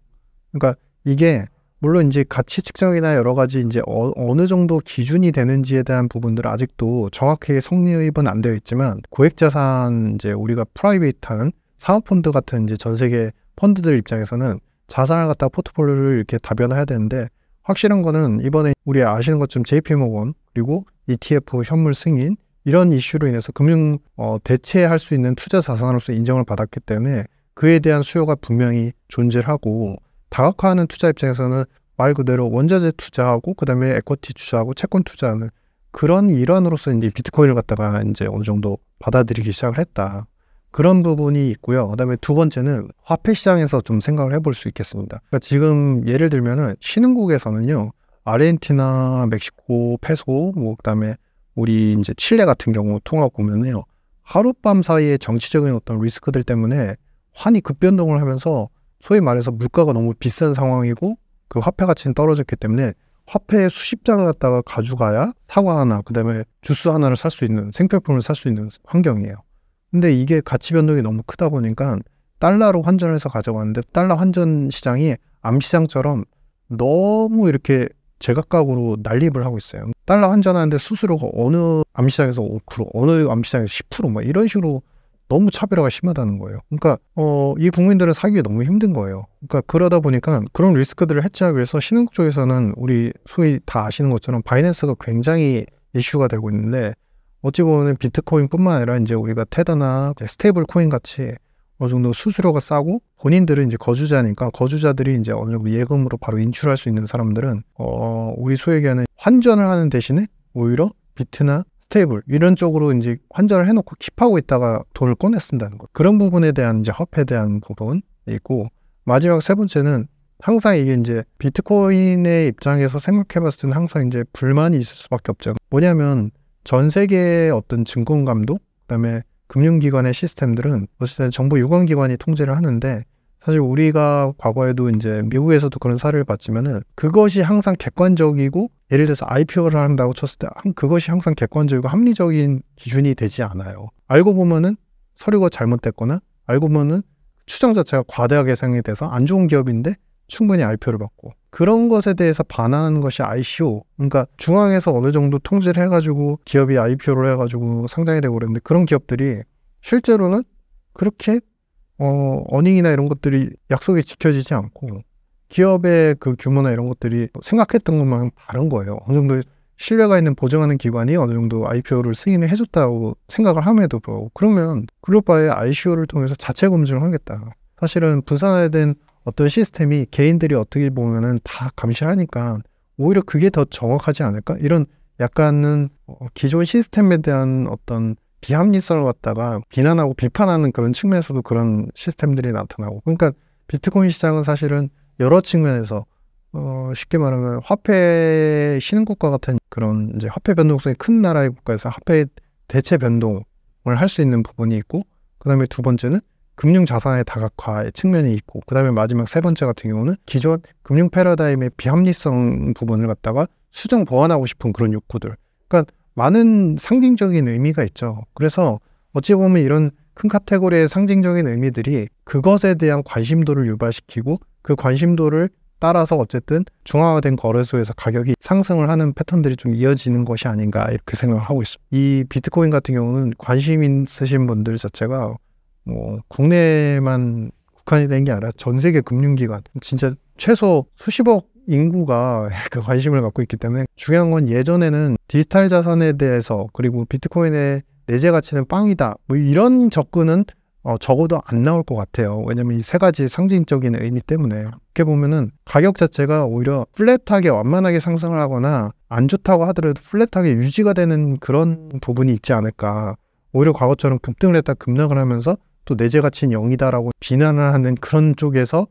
그러니까 이게 물론 이제 가치 측정이나 여러 가지 이제 어, 어느 정도 기준이 되는지에 대한 부분들 아직도 정확하게 성립은 안 되어 있지만 고액 자산 이제 우리가 프라이빗한 사업 펀드 같은 이제 전 세계 펀드들 입장에서는 자산을 갖다 포트폴리오를 이렇게 다변화해야 되는데 확실한 거는 이번에 우리 아시는 것처럼 JP모건 그리고 ETF 현물 승인 이런 이슈로 인해서 금융 어, 대체할 수 있는 투자 자산으로서 인정을 받았기 때문에 그에 대한 수요가 분명히 존재하고 다각화하는 투자 입장에서는 말 그대로 원자재 투자하고 그다음에 에코티 투자하고 채권 투자하는 그런 일환으로서 이제 비트코인을 갖다가 이제 어느 정도 받아들이기 시작을 했다. 그런 부분이 있고요. 그다음에 두 번째는 화폐 시장에서 좀 생각을 해볼 수 있겠습니다. 그러니까 지금 예를 들면은 신흥국에서는요, 아르헨티나, 멕시코, 페소, 뭐 그다음에 우리 이제 칠레 같은 경우 통화 보면요, 하룻밤 사이에 정치적인 어떤 리스크들 때문에 환이 급변동을 하면서 소위 말해서 물가가 너무 비싼 상황이고 그 화폐 가치는 떨어졌기 때문에 화폐 수십 장을 갖다가 가져가야 사과 하나, 그 다음에 주스 하나를 살 수 있는 생필품을 살 수 있는 환경이에요. 근데 이게 가치 변동이 너무 크다 보니까 달러로 환전해서 가져가는데 달러 환전 시장이 암시장처럼 너무 이렇게 제각각으로 난립을 하고 있어요. 달러 환전하는데 수수료가 어느 암시장에서 5%, 어느 암시장에서 10%막 뭐 이런 식으로 너무 차별화가 심하다는 거예요. 그러니까 어, 이 국민들은 사기 너무 힘든 거예요. 그러니까 그러다 보니까 그런 리스크들을 해체하기 위해서 신흥국 쪽에서는 우리 소위 다 아시는 것처럼 바이낸스가 굉장히 이슈가 되고 있는데 어찌 보면 비트코인뿐만 아니라 이제 우리가 테다나 스테이블 코인 같이 어느 정도 수수료가 싸고 본인들은 이제 거주자니까 거주자들이 이제 어느 정도 예금으로 바로 인출할 수 있는 사람들은 어 우리 소위얘기하는 환전을 하는 대신에 오히려 비트나 스테이블 이런 쪽으로 이제 환전을 해놓고 킵하고 있다가 돈을 꺼내 쓴다는 것 그런 부분에 대한 이제 화폐에 대한 부분 있고 마지막 세 번째는 항상 이게 이제 비트코인의 입장에서 생각해봤을 때는 항상 이제 불만이 있을 수밖에 없죠. 뭐냐면 전 세계의 어떤 증권 감독 그다음에 금융기관의 시스템들은 어쨌든 정부 유관기관이 통제를 하는데 사실 우리가 과거에도 이제 미국에서도 그런 사례를 봤지만은 그것이 항상 객관적이고 예를 들어서 IPO를 한다고 쳤을 때 그것이 항상 객관적이고 합리적인 기준이 되지 않아요. 알고 보면은 서류가 잘못됐거나 알고 보면은 추정 자체가 과대하게 예상이 돼서 안 좋은 기업인데 충분히 IPO를 받고 그런 것에 대해서 반하는 것이 ICO 그러니까 중앙에서 어느 정도 통제를 해가지고 기업이 IPO를 해가지고 상장이 되고 그랬는데 그런 기업들이 실제로는 그렇게 어, 어닝이나 이런 것들이 약속이 지켜지지 않고 기업의 그 규모나 이런 것들이 생각했던 것만큼 다른 거예요. 어느 정도 신뢰가 있는 보증하는 기관이 어느 정도 IPO를 승인을 해줬다고 생각을 함에도 불구하고 그러면 그룹바의 ICO를 통해서 자체 검증을 하겠다. 사실은 분산화된 어떤 시스템이 개인들이 어떻게 보면은 다 감시하니까 오히려 그게 더 정확하지 않을까? 이런 약간은 어, 기존 시스템에 대한 어떤 비합리성을 갖다가 비난하고 비판하는 그런 측면에서도 그런 시스템들이 나타나고 그러니까 비트코인 시장은 사실은 여러 측면에서 어, 쉽게 말하면 화폐 신흥국과 같은 그런 이제 화폐 변동성이 큰 나라의 국가에서 화폐 대체 변동을 할 수 있는 부분이 있고 그다음에 두 번째는 금융 자산의 다각화의 측면이 있고 그다음에 마지막 세 번째 같은 경우는 기존 금융 패러다임의 비합리성 부분을 갖다가 수정 보완하고 싶은 그런 욕구들 그러니까 많은 상징적인 의미가 있죠. 그래서 어찌 보면 이런 큰 카테고리의 상징적인 의미들이 그것에 대한 관심도를 유발시키고 그 관심도를 따라서 어쨌든 중화화된 거래소에서 가격이 상승을 하는 패턴들이 좀 이어지는 것이 아닌가 이렇게 생각하고 있습니다. 이 비트코인 같은 경우는 관심 있으신 분들 자체가 뭐 국내만 국한이 된 게 아니라 전 세계 금융기관 진짜 최소 수십억 인구가 그 관심을 갖고 있기 때문에 중요한 건 예전에는 디지털 자산에 대해서 그리고 비트코인의 내재 가치는 빵이다 뭐 이런 접근은 어, 적어도 안 나올 것 같아요. 왜냐면 이 세 가지 상징적인 의미 때문에 이렇게 보면은 가격 자체가 오히려 플랫하게 완만하게 상승을 하거나 안 좋다고 하더라도 플랫하게 유지가 되는 그런 부분이 있지 않을까. 오히려 과거처럼 급등을 했다 급락을 하면서 또 내재 가치는 0이다라고 비난을 하는 그런 쪽에서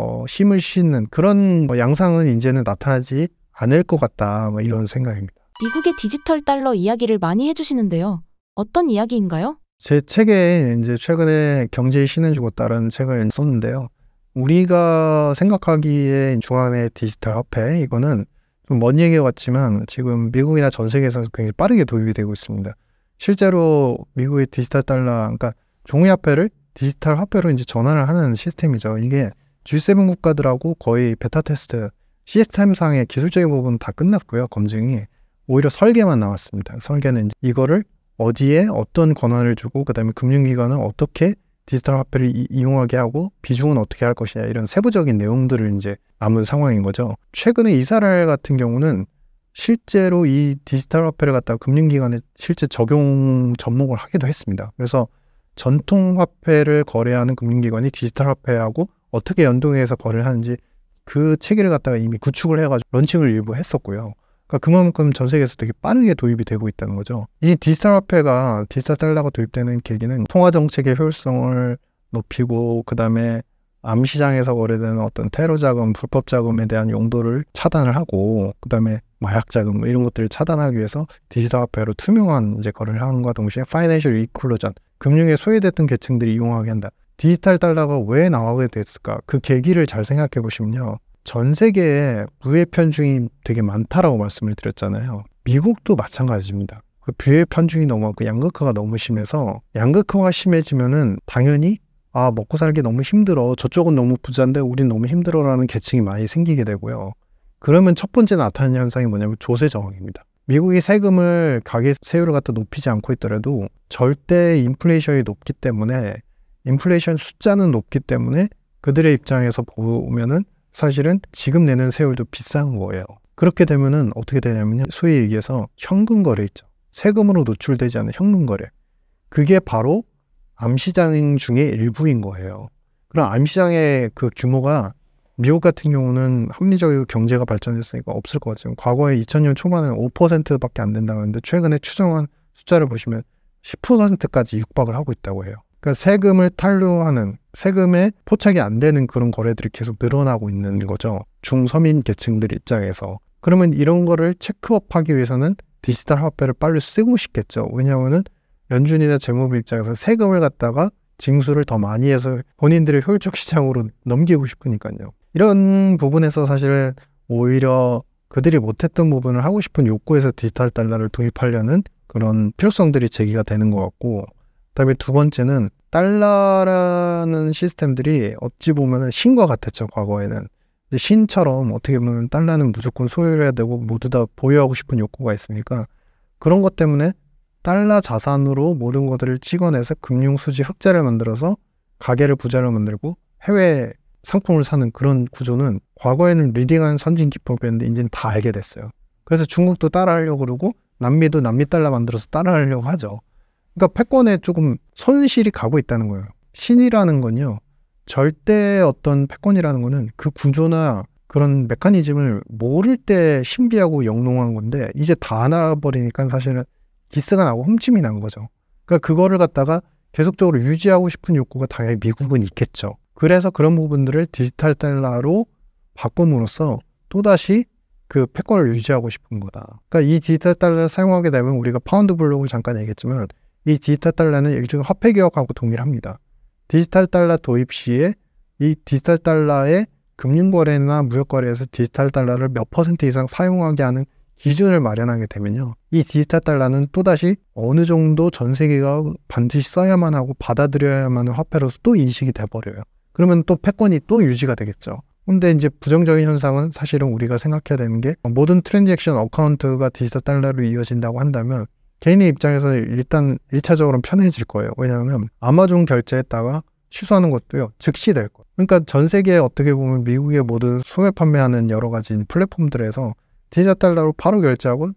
어, 힘을 싣는 그런 뭐 양상은 이제는 나타나지 않을 것 같다 뭐 이런 생각입니다. 미국의 디지털 달러 이야기를 많이 해주시는데요. 어떤 이야기인가요? 제 책에 이제 최근에 경제의 신은 죽었다라는 책을 썼는데요. 우리가 생각하기에 중앙의 디지털 화폐 이거는 좀먼 얘기 같지만 지금 미국이나 전 세계에서 굉장히 빠르게 도입이 되고 있습니다. 실제로 미국의 디지털 달러, 그러니까 종이 화폐를 디지털 화폐로 이제 전환을 하는 시스템이죠. 이게 G7 국가들하고 거의 베타 테스트 시스템상의 기술적인 부분 다 끝났고요. 검증이 오히려 설계만 나왔습니다. 설계는 이거를 어디에 어떤 권한을 주고 그다음에 금융기관은 어떻게 디지털 화폐를 이, 이용하게 하고 비중은 어떻게 할 것이냐 이런 세부적인 내용들을 이제 남은 상황인 거죠. 최근에 이사랄 같은 경우는 실제로 이 디지털 화폐를 갖다가 금융기관에 실제 적용 접목을 하기도 했습니다. 그래서 전통 화폐를 거래하는 금융기관이 디지털 화폐하고 어떻게 연동해서 거래를 하는지 그 체계를 갖다가 이미 구축을 해가지고 런칭을 일부 했었고요. 그러니까 그만큼 전 세계에서 되게 빠르게 도입이 되고 있다는 거죠. 이 디지털 화폐가 디지털 달러가 도입되는 계기는 통화 정책의 효율성을 높이고 그 다음에 암 시장에서 거래되는 어떤 테러 자금, 불법 자금에 대한 용도를 차단을 하고 그 다음에 마약 자금 뭐 이런 것들을 차단하기 위해서 디지털 화폐로 투명한 이제 거래를 하는과 동시에 파이낸셜 이클루전 금융에 소외됐던 계층들이 이용하게 한다. 디지털 달러가 왜 나오게 됐을까? 그 계기를 잘 생각해 보시면요. 전 세계에 무해 편중이 되게 많다라고 말씀을 드렸잖아요. 미국도 마찬가지입니다. 그비의 편중이 너무 많고 그 양극화가 너무 심해서 양극화가 심해지면은 당연히 아 먹고 살기 너무 힘들어 저쪽은 너무 부자인데 우린 너무 힘들어라는 계층이 많이 생기게 되고요. 그러면 첫 번째 나타나는 현상이 뭐냐면 조세 정황입니다 미국이 세금을 가계 세율을 갖다 높이지 않고 있더라도 절대 인플레이션이 높기 때문에 인플레이션 숫자는 높기 때문에 그들의 입장에서 보면은 사실은 지금 내는 세율도 비싼 거예요. 그렇게 되면은 어떻게 되냐면요. 소위 얘기해서 현금 거래 있죠. 세금으로 노출되지 않는 현금 거래. 그게 바로 암시장 중에 일부인 거예요. 그럼 암시장의 그 규모가 미국 같은 경우는 합리적이고 경제가 발전했으니까 없을 것 같지만 과거에 2000년 초반에는 5%밖에 안 된다고 했는데 최근에 추정한 숫자를 보시면 10%까지 육박을 하고 있다고 해요. 그러니까 세금을 탈루하는 세금에 포착이 안 되는 그런 거래들이 계속 늘어나고 있는 거죠. 중서민 계층들 입장에서. 그러면 이런 거를 체크업하기 위해서는 디지털 화폐를 빨리 쓰고 싶겠죠. 왜냐하면 연준이나 재무부 입장에서 세금을 갖다가 징수를 더 많이 해서 본인들의 효율적 시장으로 넘기고 싶으니까요. 이런 부분에서 사실은 오히려 그들이 못했던 부분을 하고 싶은 욕구에서 디지털 달러를 도입하려는 그런 필요성들이 제기가 되는 것 같고 그다음에 두 번째는 달러라는 시스템들이 어찌 보면 신과 같았죠 과거에는 신처럼 어떻게 보면 달러는 무조건 소유해야 되고 모두 다 보유하고 싶은 욕구가 있으니까 그런 것 때문에 달러 자산으로 모든 것들을 찍어내서 금융수지 흑자를 만들어서 가게를 부자를 만들고 해외 상품을 사는 그런 구조는 과거에는 리딩한 선진 기법이었는데 이제는 다 알게 됐어요. 그래서 중국도 따라하려고 그러고 남미도 남미 달러 만들어서 따라하려고 하죠. 그러니까 패권에 조금 손실이 가고 있다는 거예요. 신이라는 건요. 절대 어떤 패권이라는 거는 그 구조나 그런 메커니즘을 모를 때 신비하고 영롱한 건데 이제 다 알아버리니까 사실은 기스가 나고 흠침이난 거죠. 그러니까 그거를 갖다가 계속적으로 유지하고 싶은 욕구가 당연히 미국은 있겠죠. 그래서 그런 부분들을 디지털 달러로 바꿈으로써 또다시 그 패권을 유지하고 싶은 거다. 그러니까 이 디지털 달러를 사용하게 되면 우리가 파운드 블록을 잠깐 얘기했지만 이 디지털 달러는 일종의 화폐 개혁하고 동일합니다. 디지털 달러 도입 시에 이 디지털 달러의 금융거래나 무역거래에서 디지털 달러를 몇 퍼센트 이상 사용하게 하는 기준을 마련하게 되면요. 이 디지털 달러는 또다시 어느 정도 전 세계가 반드시 써야만 하고 받아들여야만 하는 화폐로서 또 인식이 돼버려요. 그러면 또 패권이 또 유지가 되겠죠. 근데 이제 부정적인 현상은 사실은 우리가 생각해야 되는 게 모든 트랜잭션 어카운트가 디지털 달러로 이어진다고 한다면 개인의 입장에서는 일단 일차적으로는 편해질 거예요. 왜냐하면 아마존 결제했다가 취소하는 것도요. 즉시 될 거예요. 그러니까 전 세계에 어떻게 보면 미국의 모든 소매 판매하는 여러 가지 플랫폼들에서 디자 달러로 바로 결제하고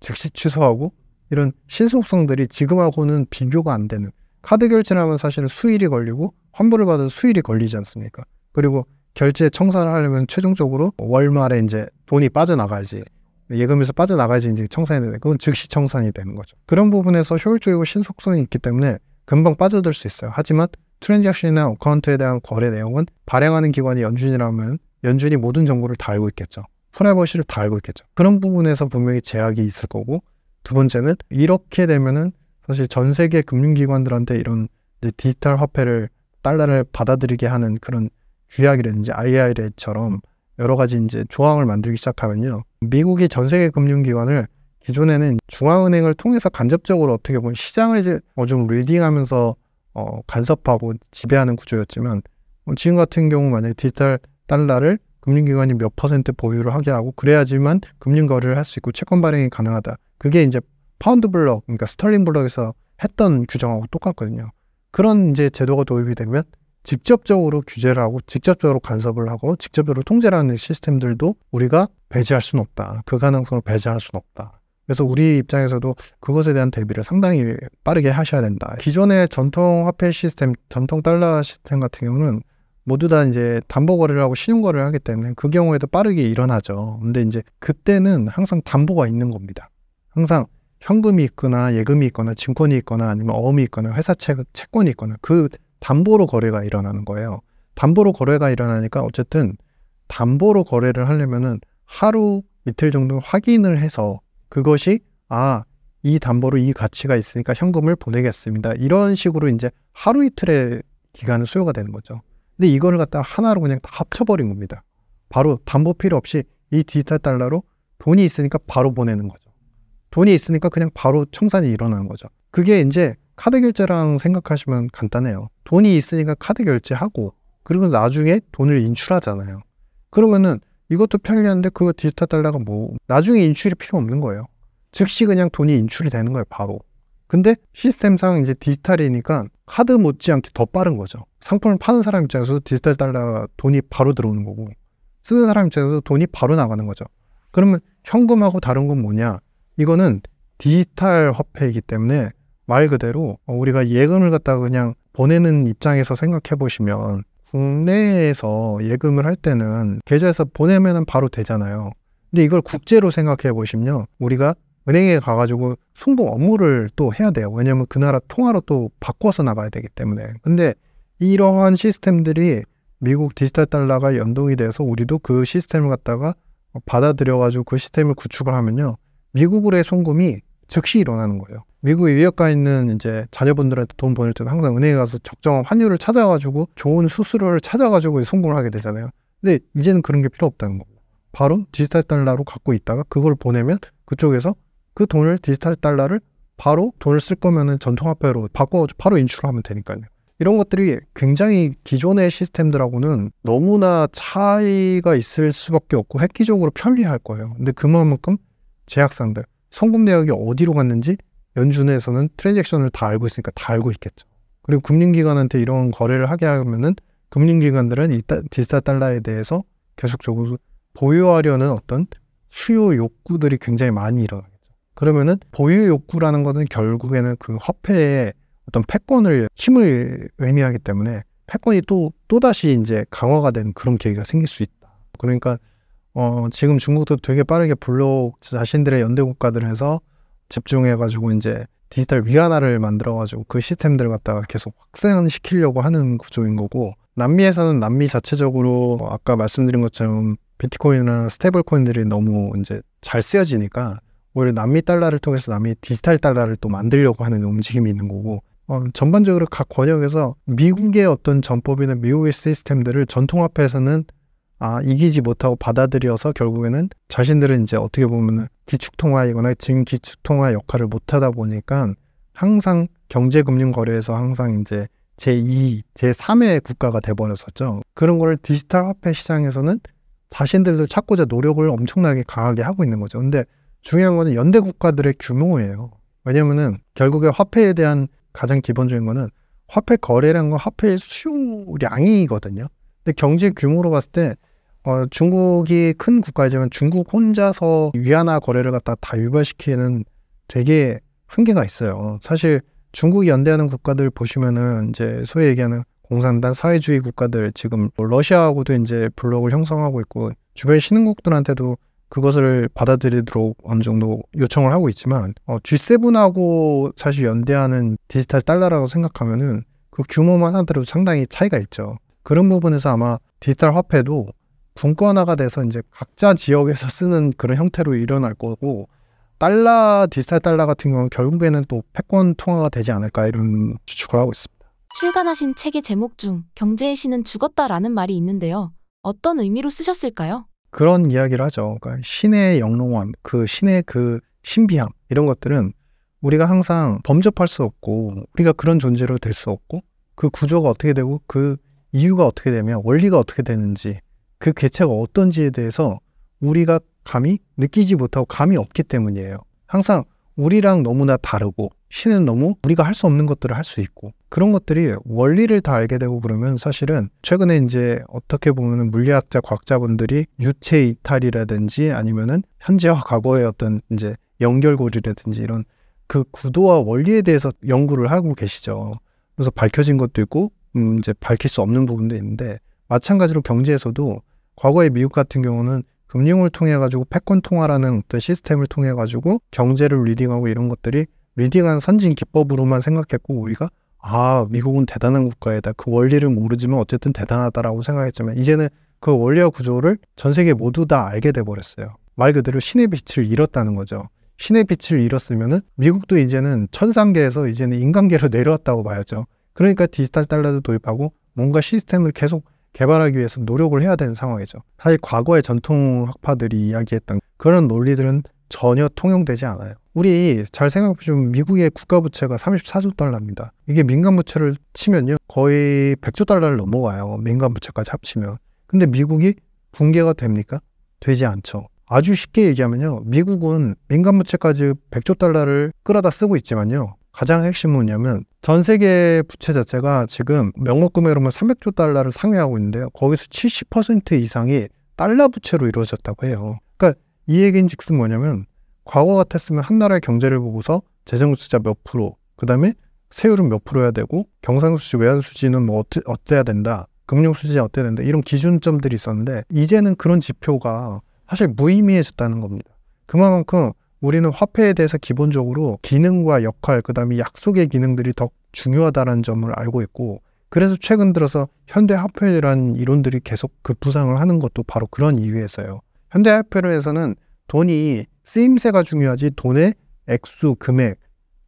즉시 취소하고 이런 신속성들이 지금하고는 비교가 안 되는 카드 결제를 하면 사실은 수일이 걸리고 환불을 받은 수일이 걸리지 않습니까? 그리고 결제 청산을 하려면 최종적으로 월말에 이제 돈이 빠져나가야지 예금에서 빠져나가야지 이제 청산이 되는 그건 즉시 청산이 되는 거죠. 그런 부분에서 효율적이고 신속성이 있기 때문에 금방 빠져들 수 있어요. 하지만 트랜잭션이나 어카운트에 대한 거래 내용은 발행하는 기관이 연준이라면 연준이 모든 정보를 다 알고 있겠죠. 프라이버시를 다 알고 있겠죠. 그런 부분에서 분명히 제약이 있을 거고 두 번째는 이렇게 되면은 사실 전 세계 금융기관들한테 이런 디지털 화폐를 달러를 받아들이게 하는 그런 규약이라든지 IRA처럼 여러 가지 이제 조항을 만들기 시작하면요. 미국이 전 세계 금융기관을 기존에는 중앙은행을 통해서 간접적으로 어떻게 보면 시장을 이제 어 좀 리딩하면서 어, 간섭하고 지배하는 구조였지만 어, 지금 같은 경우 만약에 디지털 달러를 금융기관이 몇 퍼센트 보유를 하게 하고 그래야지만 금융거래를 할 수 있고 채권 발행이 가능하다. 그게 이제 파운드 블럭, 그러니까 스털링 블럭에서 했던 규정하고 똑같거든요. 그런 이제 제도가 도입이 되면 직접적으로 규제를 하고 직접적으로 간섭을 하고 직접적으로 통제를 하는 시스템들도 우리가 배제할 수는 없다. 그 가능성을 배제할 수는 없다. 그래서 우리 입장에서도 그것에 대한 대비를 상당히 빠르게 하셔야 된다. 기존의 전통 화폐 시스템, 전통 달러 시스템 같은 경우는 모두 다 이제 담보 거래를 하고 신용 거래를 하기 때문에 그 경우에도 빠르게 일어나죠. 근데 이제 그때는 항상 담보가 있는 겁니다. 항상 현금이 있거나 예금이 있거나 증권이 있거나 아니면 어음이 있거나 회사 채, 채권이 있거나 그 담보로 거래가 일어나는 거예요. 담보로 거래가 일어나니까 어쨌든 담보로 거래를 하려면은 하루 이틀 정도 확인을 해서 그것이 아, 이 담보로 이 가치가 있으니까 현금을 보내겠습니다. 이런 식으로 이제 하루 이틀의 기간은 수요가 되는 거죠. 근데 이거를 갖다 하나로 그냥 다 합쳐버린 겁니다. 바로 담보 필요 없이 이 디지털 달러로 돈이 있으니까 바로 보내는 거죠. 돈이 있으니까 그냥 바로 청산이 일어나는 거죠. 그게 이제 카드 결제랑 생각하시면 간단해요. 돈이 있으니까 카드 결제하고 그리고 나중에 돈을 인출하잖아요. 그러면은 이것도 편리한데 그거 디지털 달러가 뭐 나중에 인출이 필요 없는 거예요. 즉시 그냥 돈이 인출이 되는 거예요, 바로. 근데 시스템상 이제 디지털이니까 카드 못지않게 더 빠른 거죠. 상품을 파는 사람 입장에서 디지털 달러 돈이 바로 들어오는 거고 쓰는 사람 입장에서 돈이 바로 나가는 거죠. 그러면 현금하고 다른 건 뭐냐? 이거는 디지털 화폐이기 때문에 말 그대로 어, 우리가 예금을 갖다 가 그냥 보내는 입장에서 생각해 보시면 국내에서 예금을 할 때는 계좌에서 보내면 바로 되잖아요. 근데 이걸 국제로 생각해 보시면요. 우리가 은행에 가가지고 송부 업무를 또 해야 돼요. 왜냐하면 그 나라 통화로 또 바꿔서 나가야 되기 때문에. 근데 이러한 시스템들이 미국 디지털 달러가 연동이 돼서 우리도 그 시스템을 갖다가 받아들여가지고 그 시스템을 구축을 하면요. 미국으로의 송금이 즉시 일어나는 거예요. 미국 의학가 있는 이제 자녀분들한테 돈 보낼 때는 항상 은행에 가서 적정한 환율을 찾아가지고 좋은 수수료를 찾아가지고 송금을 하게 되잖아요. 근데 이제는 그런 게 필요 없다는 거고 바로 디지털 달러로 갖고 있다가 그걸 보내면 그쪽에서 그 돈을 디지털 달러를 바로 돈을 쓸 거면은 전통화폐로 바꿔 바로 인출하면 되니까요. 이런 것들이 굉장히 기존의 시스템들하고는 너무나 차이가 있을 수밖에 없고 획기적으로 편리할 거예요. 근데 그만큼 제약상들 송금 내역이 어디로 갔는지 연준에서는 트랜잭션을 다 알고 있으니까 다 알고 있겠죠. 그리고 금융기관한테 이런 거래를 하게 하면은 금융기관들은 이 디지털 달러에 대해서 계속적으로 보유하려는 어떤 수요 욕구들이 굉장히 많이 일어나겠죠. 그러면은 보유 욕구라는 것은 결국에는 그 화폐의 어떤 패권을 힘을 의미하기 때문에 패권이 또 또다시 이제 강화가 되는 그런 계기가 생길 수 있다. 그러니까 어, 지금 중국도 되게 빠르게 블록 자신들의 연대 국가들에서 집중해가지고 이제 디지털 위안화를 만들어가지고 그 시스템들 을 갖다가 계속 확산시키려고 하는 구조인 거고 남미에서는 남미 자체적으로 아까 말씀드린 것처럼 비트코인이나 스테이블 코인들이 너무 이제 잘 쓰여지니까 오히려 남미 달러를 통해서 남미 디지털 달러를 또 만들려고 하는 움직임이 있는 거고 어, 전반적으로 각 권역에서 미국의 어떤 전법이나 미국의 시스템들을 전통화폐에서는 아, 이기지 못하고 받아들여서 결국에는 자신들은 이제 어떻게 보면은 기축통화이거나 지금 기축통화 역할을 못하다 보니까 항상 경제금융거래에서 항상 이제 제2, 제3의 국가가 돼버렸었죠. 그런 거를 디지털 화폐 시장에서는 자신들도 찾고자 노력을 엄청나게 강하게 하고 있는 거죠. 근데 중요한 거는 연대 국가들의 규모예요. 왜냐면은 결국에 화폐에 대한 가장 기본적인 거는 화폐 거래란 건 화폐의 수요량이거든요. 근데 경제 규모로 봤을 때 어, 중국이 큰 국가이지만 중국 혼자서 위안화 거래를 갖다 다 유발시키는 되게 한계가 있어요. 사실 중국이 연대하는 국가들 보시면은 이제 소위 얘기하는 공산당 사회주의 국가들 지금 뭐 러시아하고도 이제 블록을 형성하고 있고 주변 신흥국들한테도 그것을 받아들이도록 어느 정도 요청을 하고 있지만 어, G7하고 사실 연대하는 디지털 달러라고 생각하면은 그 규모만 하더라도 상당히 차이가 있죠. 그런 부분에서 아마 디지털 화폐도 분권화가 돼서 이제 각자 지역에서 쓰는 그런 형태로 일어날 거고 달러 디지털 달러 같은 경우는 결국에는 또 패권 통화가 되지 않을까 이런 추측을 하고 있습니다. 출간하신 책의 제목 중 경제의 신은 죽었다라는 말이 있는데요. 어떤 의미로 쓰셨을까요? 그런 이야기를 하죠. 그러니까 신의 영롱함, 그 신의 그 신비함 이런 것들은 우리가 항상 범접할 수 없고 우리가 그런 존재로 될 수 없고 그 구조가 어떻게 되고 그 이유가 어떻게 되며 원리가 어떻게 되는지 그 개체가 어떤지에 대해서 우리가 감히 느끼지 못하고 감이 없기 때문이에요. 항상 우리랑 너무나 다르고 신은 너무 우리가 할 수 없는 것들을 할 수 있고 그런 것들이 원리를 다 알게 되고 그러면 사실은 최근에 이제 어떻게 보면 물리학자 과학자분들이 유체 이탈이라든지 아니면은 현재와 과거의 어떤 이제 연결고리라든지 이런 그 구도와 원리에 대해서 연구를 하고 계시죠. 그래서 밝혀진 것도 있고 음 이제 밝힐 수 없는 부분도 있는데 마찬가지로 경제에서도 과거에 미국 같은 경우는 금융을 통해 가지고 패권 통화라는 어떤 시스템을 통해 가지고 경제를 리딩하고 이런 것들이 리딩한 선진 기법으로만 생각했고 우리가 아 미국은 대단한 국가이다 그 원리를 모르지만 어쨌든 대단하다라고 생각했지만 이제는 그 원리와 구조를 전 세계 모두 다 알게 돼 버렸어요 말 그대로 신의 빛을 잃었다는 거죠 신의 빛을 잃었으면은 미국도 이제는 천상계에서 이제는 인간계로 *laughs* 내려왔다고 봐야죠 그러니까 디지털 달러도 도입하고 뭔가 시스템을 계속 개발하기 위해서 노력을 해야 되는 상황이죠. 사실 과거의 전통 학파들이 이야기했던 그런 논리들은 전혀 통용되지 않아요. 우리 잘 생각해보시면 미국의 국가부채가 34조 달러입니다. 이게 민간부채를 치면요. 거의 100조 달러를 넘어가요. 민간부채까지 합치면. 근데 미국이 붕괴가 됩니까? 되지 않죠. 아주 쉽게 얘기하면요. 미국은 민간부채까지 100조 달러를 끌어다 쓰고 있지만요. 가장 핵심은 뭐냐면 전 세계 부채 자체가 지금 명목 금액으로만 300조 달러를 상회하고 있는데요. 거기서 70% 이상이 달러 부채로 이루어졌다고 해요. 그러니까 이 얘기인 즉슨 뭐냐면 과거 같았으면 한 나라의 경제를 보고서 재정수자 몇 프로, 그 다음에 세율은 몇 프로야 되고 경상수지, 외환수지는 뭐 어떠, 어때야 된다, 금융수지는 어때야 된다 이런 기준점들이 있었는데 이제는 그런 지표가 사실 무의미해졌다는 겁니다. 그만큼 우리는 화폐에 대해서 기본적으로 기능과 역할, 그 다음에 약속의 기능들이 더 중요하다는 점을 알고 있고, 그래서 최근 들어서 현대 화폐라는 이론들이 계속 급부상을 그 하는 것도 바로 그런 이유에서요. 현대 화폐로에서는 돈이 쓰임새가 중요하지 돈의 액수, 금액,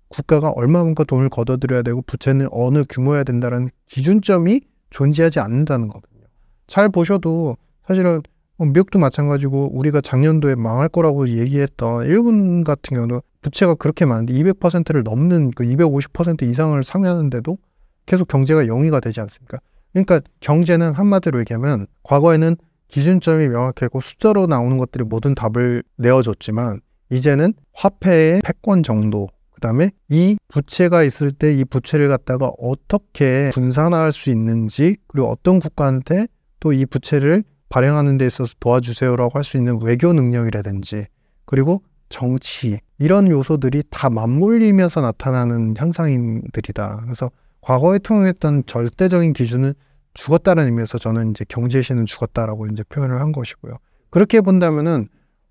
국가가 얼마만큼 돈을 걷어들여야 되고 부채는 어느 규모여야 된다는 기준점이 존재하지 않는다는 거거든요. 잘 보셔도 사실은 어, 미국도 마찬가지고 우리가 작년도에 망할 거라고 얘기했던 일본 같은 경우는 부채가 그렇게 많은데 200%를 넘는 그 250% 이상을 상회하는데도 계속 경제가 영위가 되지 않습니까? 그러니까 경제는 한마디로 얘기하면 과거에는 기준점이 명확했고 숫자로 나오는 것들이 모든 답을 내어줬지만 이제는 화폐의 패권 정도 그다음에 이 부채가 있을 때 이 부채를 갖다가 어떻게 분산할 수 있는지 그리고 어떤 국가한테 또 이 부채를 발행하는 데 있어서 도와주세요라고 할 수 있는 외교 능력이라든지 그리고 정치 이런 요소들이 다 맞물리면서 나타나는 현상인들이다. 그래서 과거에 통용했던 절대적인 기준은 죽었다는 의미에서 저는 이제 경제시는 죽었다라고 이제 표현을 한 것이고요. 그렇게 본다면은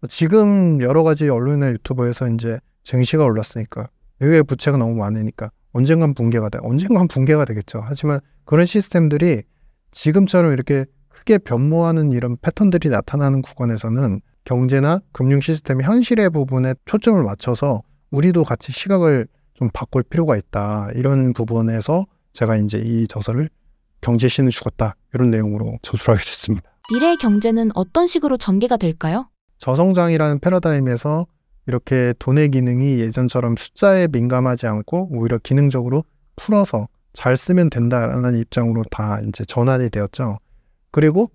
지금 여러 가지 언론이나 유튜버에서 이제 증시가 올랐으니까 외국의 부채가 너무 많으니까 언젠간 붕괴가 돼. 언젠간 붕괴가 되겠죠. 하지만 그런 시스템들이 지금처럼 이렇게 크게 변모하는 이런 패턴들이 나타나는 구간에서는 경제나 금융 시스템의 현실의 부분에 초점을 맞춰서 우리도 같이 시각을 좀 바꿀 필요가 있다. 이런 부분에서 제가 이제 이 저서를 경제 신을 죽었다. 이런 내용으로 저술하게 됐습니다. 미래의 경제는 어떤 식으로 전개가 될까요? 저성장이라는 패러다임에서 이렇게 돈의 기능이 예전처럼 숫자에 민감하지 않고 오히려 기능적으로 풀어서 잘 쓰면 된다라는 입장으로 다 이제 전환이 되었죠. 그리고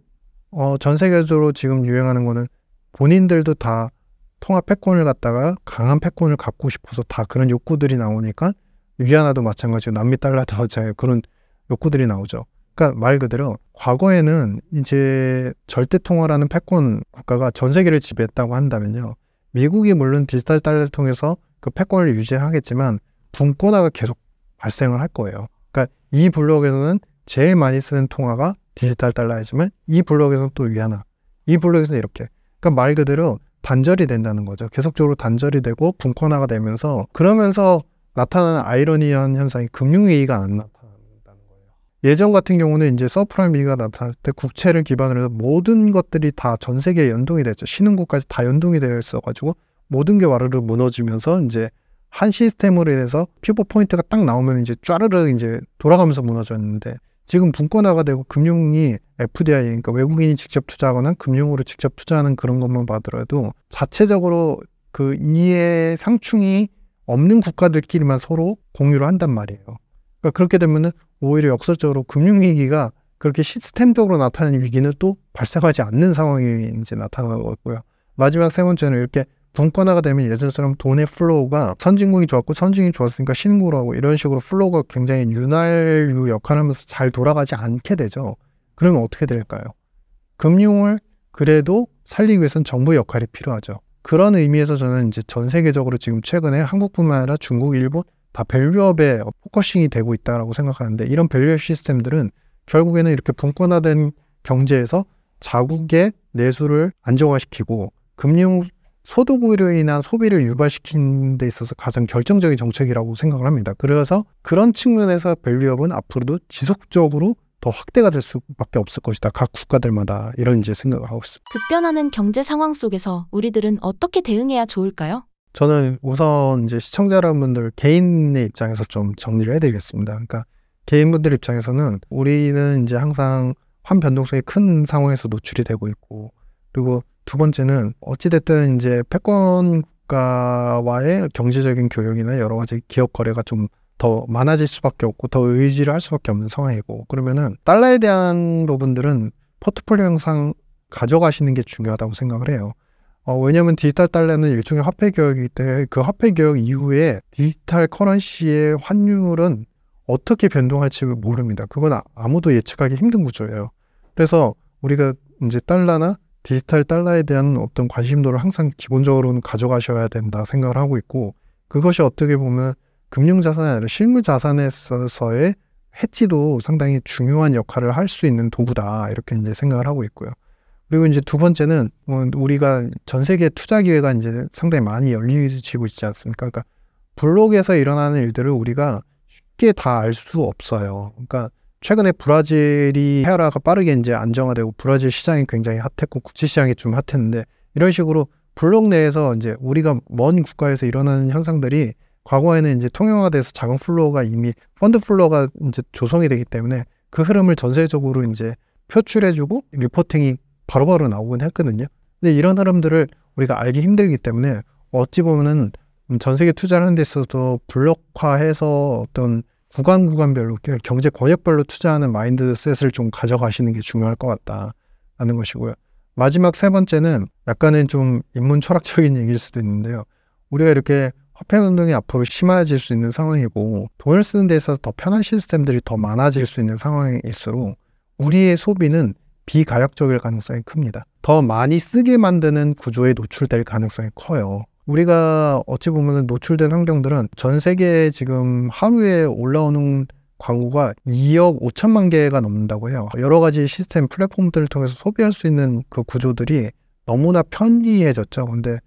어, 전 세계적으로 지금 유행하는 거는 본인들도 다 통합 패권을 갖다가 강한 패권을 갖고 싶어서 다 그런 욕구들이 나오니까 위안화도 마찬가지고 남미 달러도 *laughs* 마찬가지고 그런 욕구들이 나오죠. 그러니까 말 그대로 과거에는 이제 절대 통화라는 패권 국가가 전 세계를 지배했다고 한다면요. 미국이 물론 디지털 달러를 통해서 그 패권을 유지하겠지만 분권화가 계속 발생을 할 거예요. 그러니까 이 블록에서는 제일 많이 쓰는 통화가 디지털 달러 해주면 이 블록에서는 또위안화이 블록에서는 이렇게. 그러니까 말 그대로 단절이 된다는 거죠. 계속적으로 단절이 되고 분권화가 되면서 그러면서 나타나는 아이러니한 현상이 금융위기가 안 나타난다는 거예요. 예전 같은 경우는 이제 서프라임 위기가 나타날 때 국채를 기반으로 해서 모든 것들이 다 전 세계에 연동이 됐죠. 신흥국까지 다 연동이 되어 있어가지고 모든 게 와르르 무너지면서 이제 한 시스템으로 인해서 피보 포인트가 딱 나오면 이제 쫘르르 이제 돌아가면서 무너졌는데 지금 분권화가 되고 금융이 FDI 그러니까 외국인이 직접 투자하거나 금융으로 직접 투자하는 그런 것만 봐더라도 자체적으로 그 이해 상충이 없는 국가들끼리만 서로 공유를 한단 말이에요. 그러니까 그렇게 되면은 오히려 역설적으로 금융위기가 그렇게 시스템적으로 나타나는 위기는 또 발생하지 않는 상황이 이제 나타나고 있고요. 마지막 세 번째는 이렇게 분권화가 되면 예전처럼 돈의 플로우가 선진국이 좋았고 선진국이 좋았으니까 신국으로 하고 이런 식으로 플로우가 굉장히 윤활유 역할을 하면서 잘 돌아가지 않게 되죠. 그러면 어떻게 될까요? 금융을 그래도 살리기 위해선 정부의 역할이 필요하죠. 그런 의미에서 저는 이제 전 세계적으로 지금 최근에 한국뿐만 아니라 중국, 일본 다 밸류업에 포커싱이 되고 있다라고 생각하는데 이런 밸류업 시스템들은 결국에는 이렇게 분권화된 경제에서 자국의 내수를 안정화시키고 금융 소득으로 인한 소비를 유발시키는 데 있어서 가장 결정적인 정책이라고 생각을 합니다. 그래서 그런 측면에서 밸류업은 앞으로도 지속적으로 더 확대가 될 수밖에 없을 것이다. 각 국가들마다 이런 이제 생각을 하고 있습니다. 급변하는 경제 상황 속에서 우리들은 어떻게 대응해야 좋을까요? 저는 우선 이제 시청자 여러분들 개인의 입장에서 좀 정리를 해드리겠습니다. 그러니까 개인분들 입장에서는 우리는 이제 항상 환 변동성이 큰 상황에서 노출이 되고 있고 그리고 두 번째는 어찌됐든 이제 패권 국가와의 경제적인 교역이나 여러 가지 기업 거래가 좀 더 많아질 수밖에 없고 더 의지를 할 수밖에 없는 상황이고 그러면은 달러에 대한 부분들은 포트폴리오 형상 가져가시는 게 중요하다고 생각을 해요. 어, 왜냐하면 디지털 달러는 일종의 화폐 교역이기 때문에 그 화폐 교역 이후에 디지털 커런시의 환율은 어떻게 변동할지 모릅니다. 그건 아, 아무도 예측하기 힘든 구조예요. 그래서 우리가 이제 달러나 디지털 달러에 대한 어떤 관심도를 항상 기본적으로는 가져가셔야 된다 생각을 하고 있고 그것이 어떻게 보면 금융자산이 아니라 실물자산에 있어서의 해지도 상당히 중요한 역할을 할 수 있는 도구다 이렇게 이제 생각을 하고 있고요. 그리고 이제 두 번째는 뭐 우리가 전 세계 투자 기회가 이제 상당히 많이 열리지고 있지 않습니까? 그러니까 블록에서 일어나는 일들을 우리가 쉽게 다 알 수 없어요. 그러니까 최근에 브라질이 헤아라가 빠르게 이제 안정화되고 브라질 시장이 굉장히 핫했고 국제 시장이 좀 핫했는데 이런 식으로 블록 내에서 이제 우리가 먼 국가에서 일어나는 현상들이 과거에는 이제 통용화돼서 자금 플로어가 이미 펀드 플로어가 이제 조성이 되기 때문에 그 흐름을 전세적으로 이제 표출해주고 리포팅이 바로바로 나오곤 했거든요. 근데 이런 흐름들을 우리가 알기 힘들기 때문에 어찌 보면은 전 세계 투자하는 데 있어서 블록화해서 어떤 구간 구간별로 경제 권역별로 투자하는 마인드셋을 좀 가져가시는 게 중요할 것 같다라는 것이고요. 마지막 세 번째는 약간은 좀 인문 철학적인 얘기일 수도 있는데요. 우리가 이렇게 화폐 운동이 앞으로 심화해질 수 있는 상황이고 돈을 쓰는 데 있어서 더 편한 시스템들이 더 많아질 수 있는 상황일수록 우리의 소비는 비가역적일 가능성이 큽니다. 더 많이 쓰게 만드는 구조에 노출될 가능성이 커요. 우리가 어찌 보면 노출된 환경들은 전 세계에 지금 하루에 올라오는 광고가 2억 5천만 개가 넘는다고 해요. 여러 가지 시스템 플랫폼들을 통해서 소비할 수 있는 그 구조들이 너무나 편리해졌죠. 근데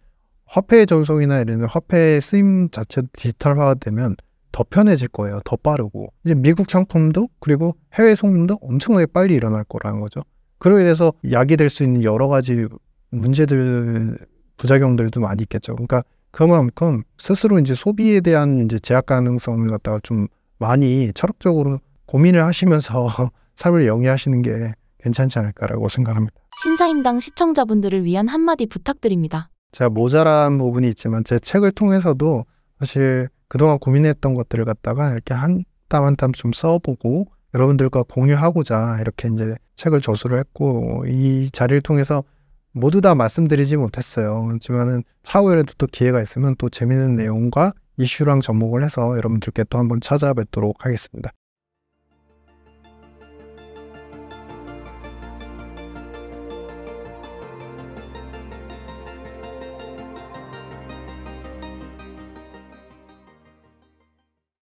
화폐 전송이나 이런 화폐의 쓰임 자체도 디지털화가 되면 더 편해질 거예요. 더 빠르고. 이제 미국 상품도 그리고 해외 송금도 엄청나게 빨리 일어날 거라는 거죠. 그로 인해서 야기될수 있는 여러 가지 문제들 부작용들도 많이 있겠죠. 그러니까 그만큼 스스로 이제 소비에 대한 이제 제약 가능성을 갖다가 좀 많이 철학적으로 고민을 하시면서 *laughs* 삶을 영위하시는 게 괜찮지 않을까라고 생각합니다. 신사임당 시청자분들을 위한 한마디 부탁드립니다. 제가 모자란 부분이 있지만 제 책을 통해서도 사실 그동안 고민했던 것들을 갖다가 이렇게 한땀 한 땀 좀 써보고 여러분들과 공유하고자 이렇게 이제 책을 저술을 했고 이 자리를 통해서 모두 다 말씀드리지 못했어요. 하지만은 차후에도 또 기회가 있으면 또 재밌는 내용과 이슈랑 접목을 해서 여러분들께 또 한번 찾아뵙도록 하겠습니다.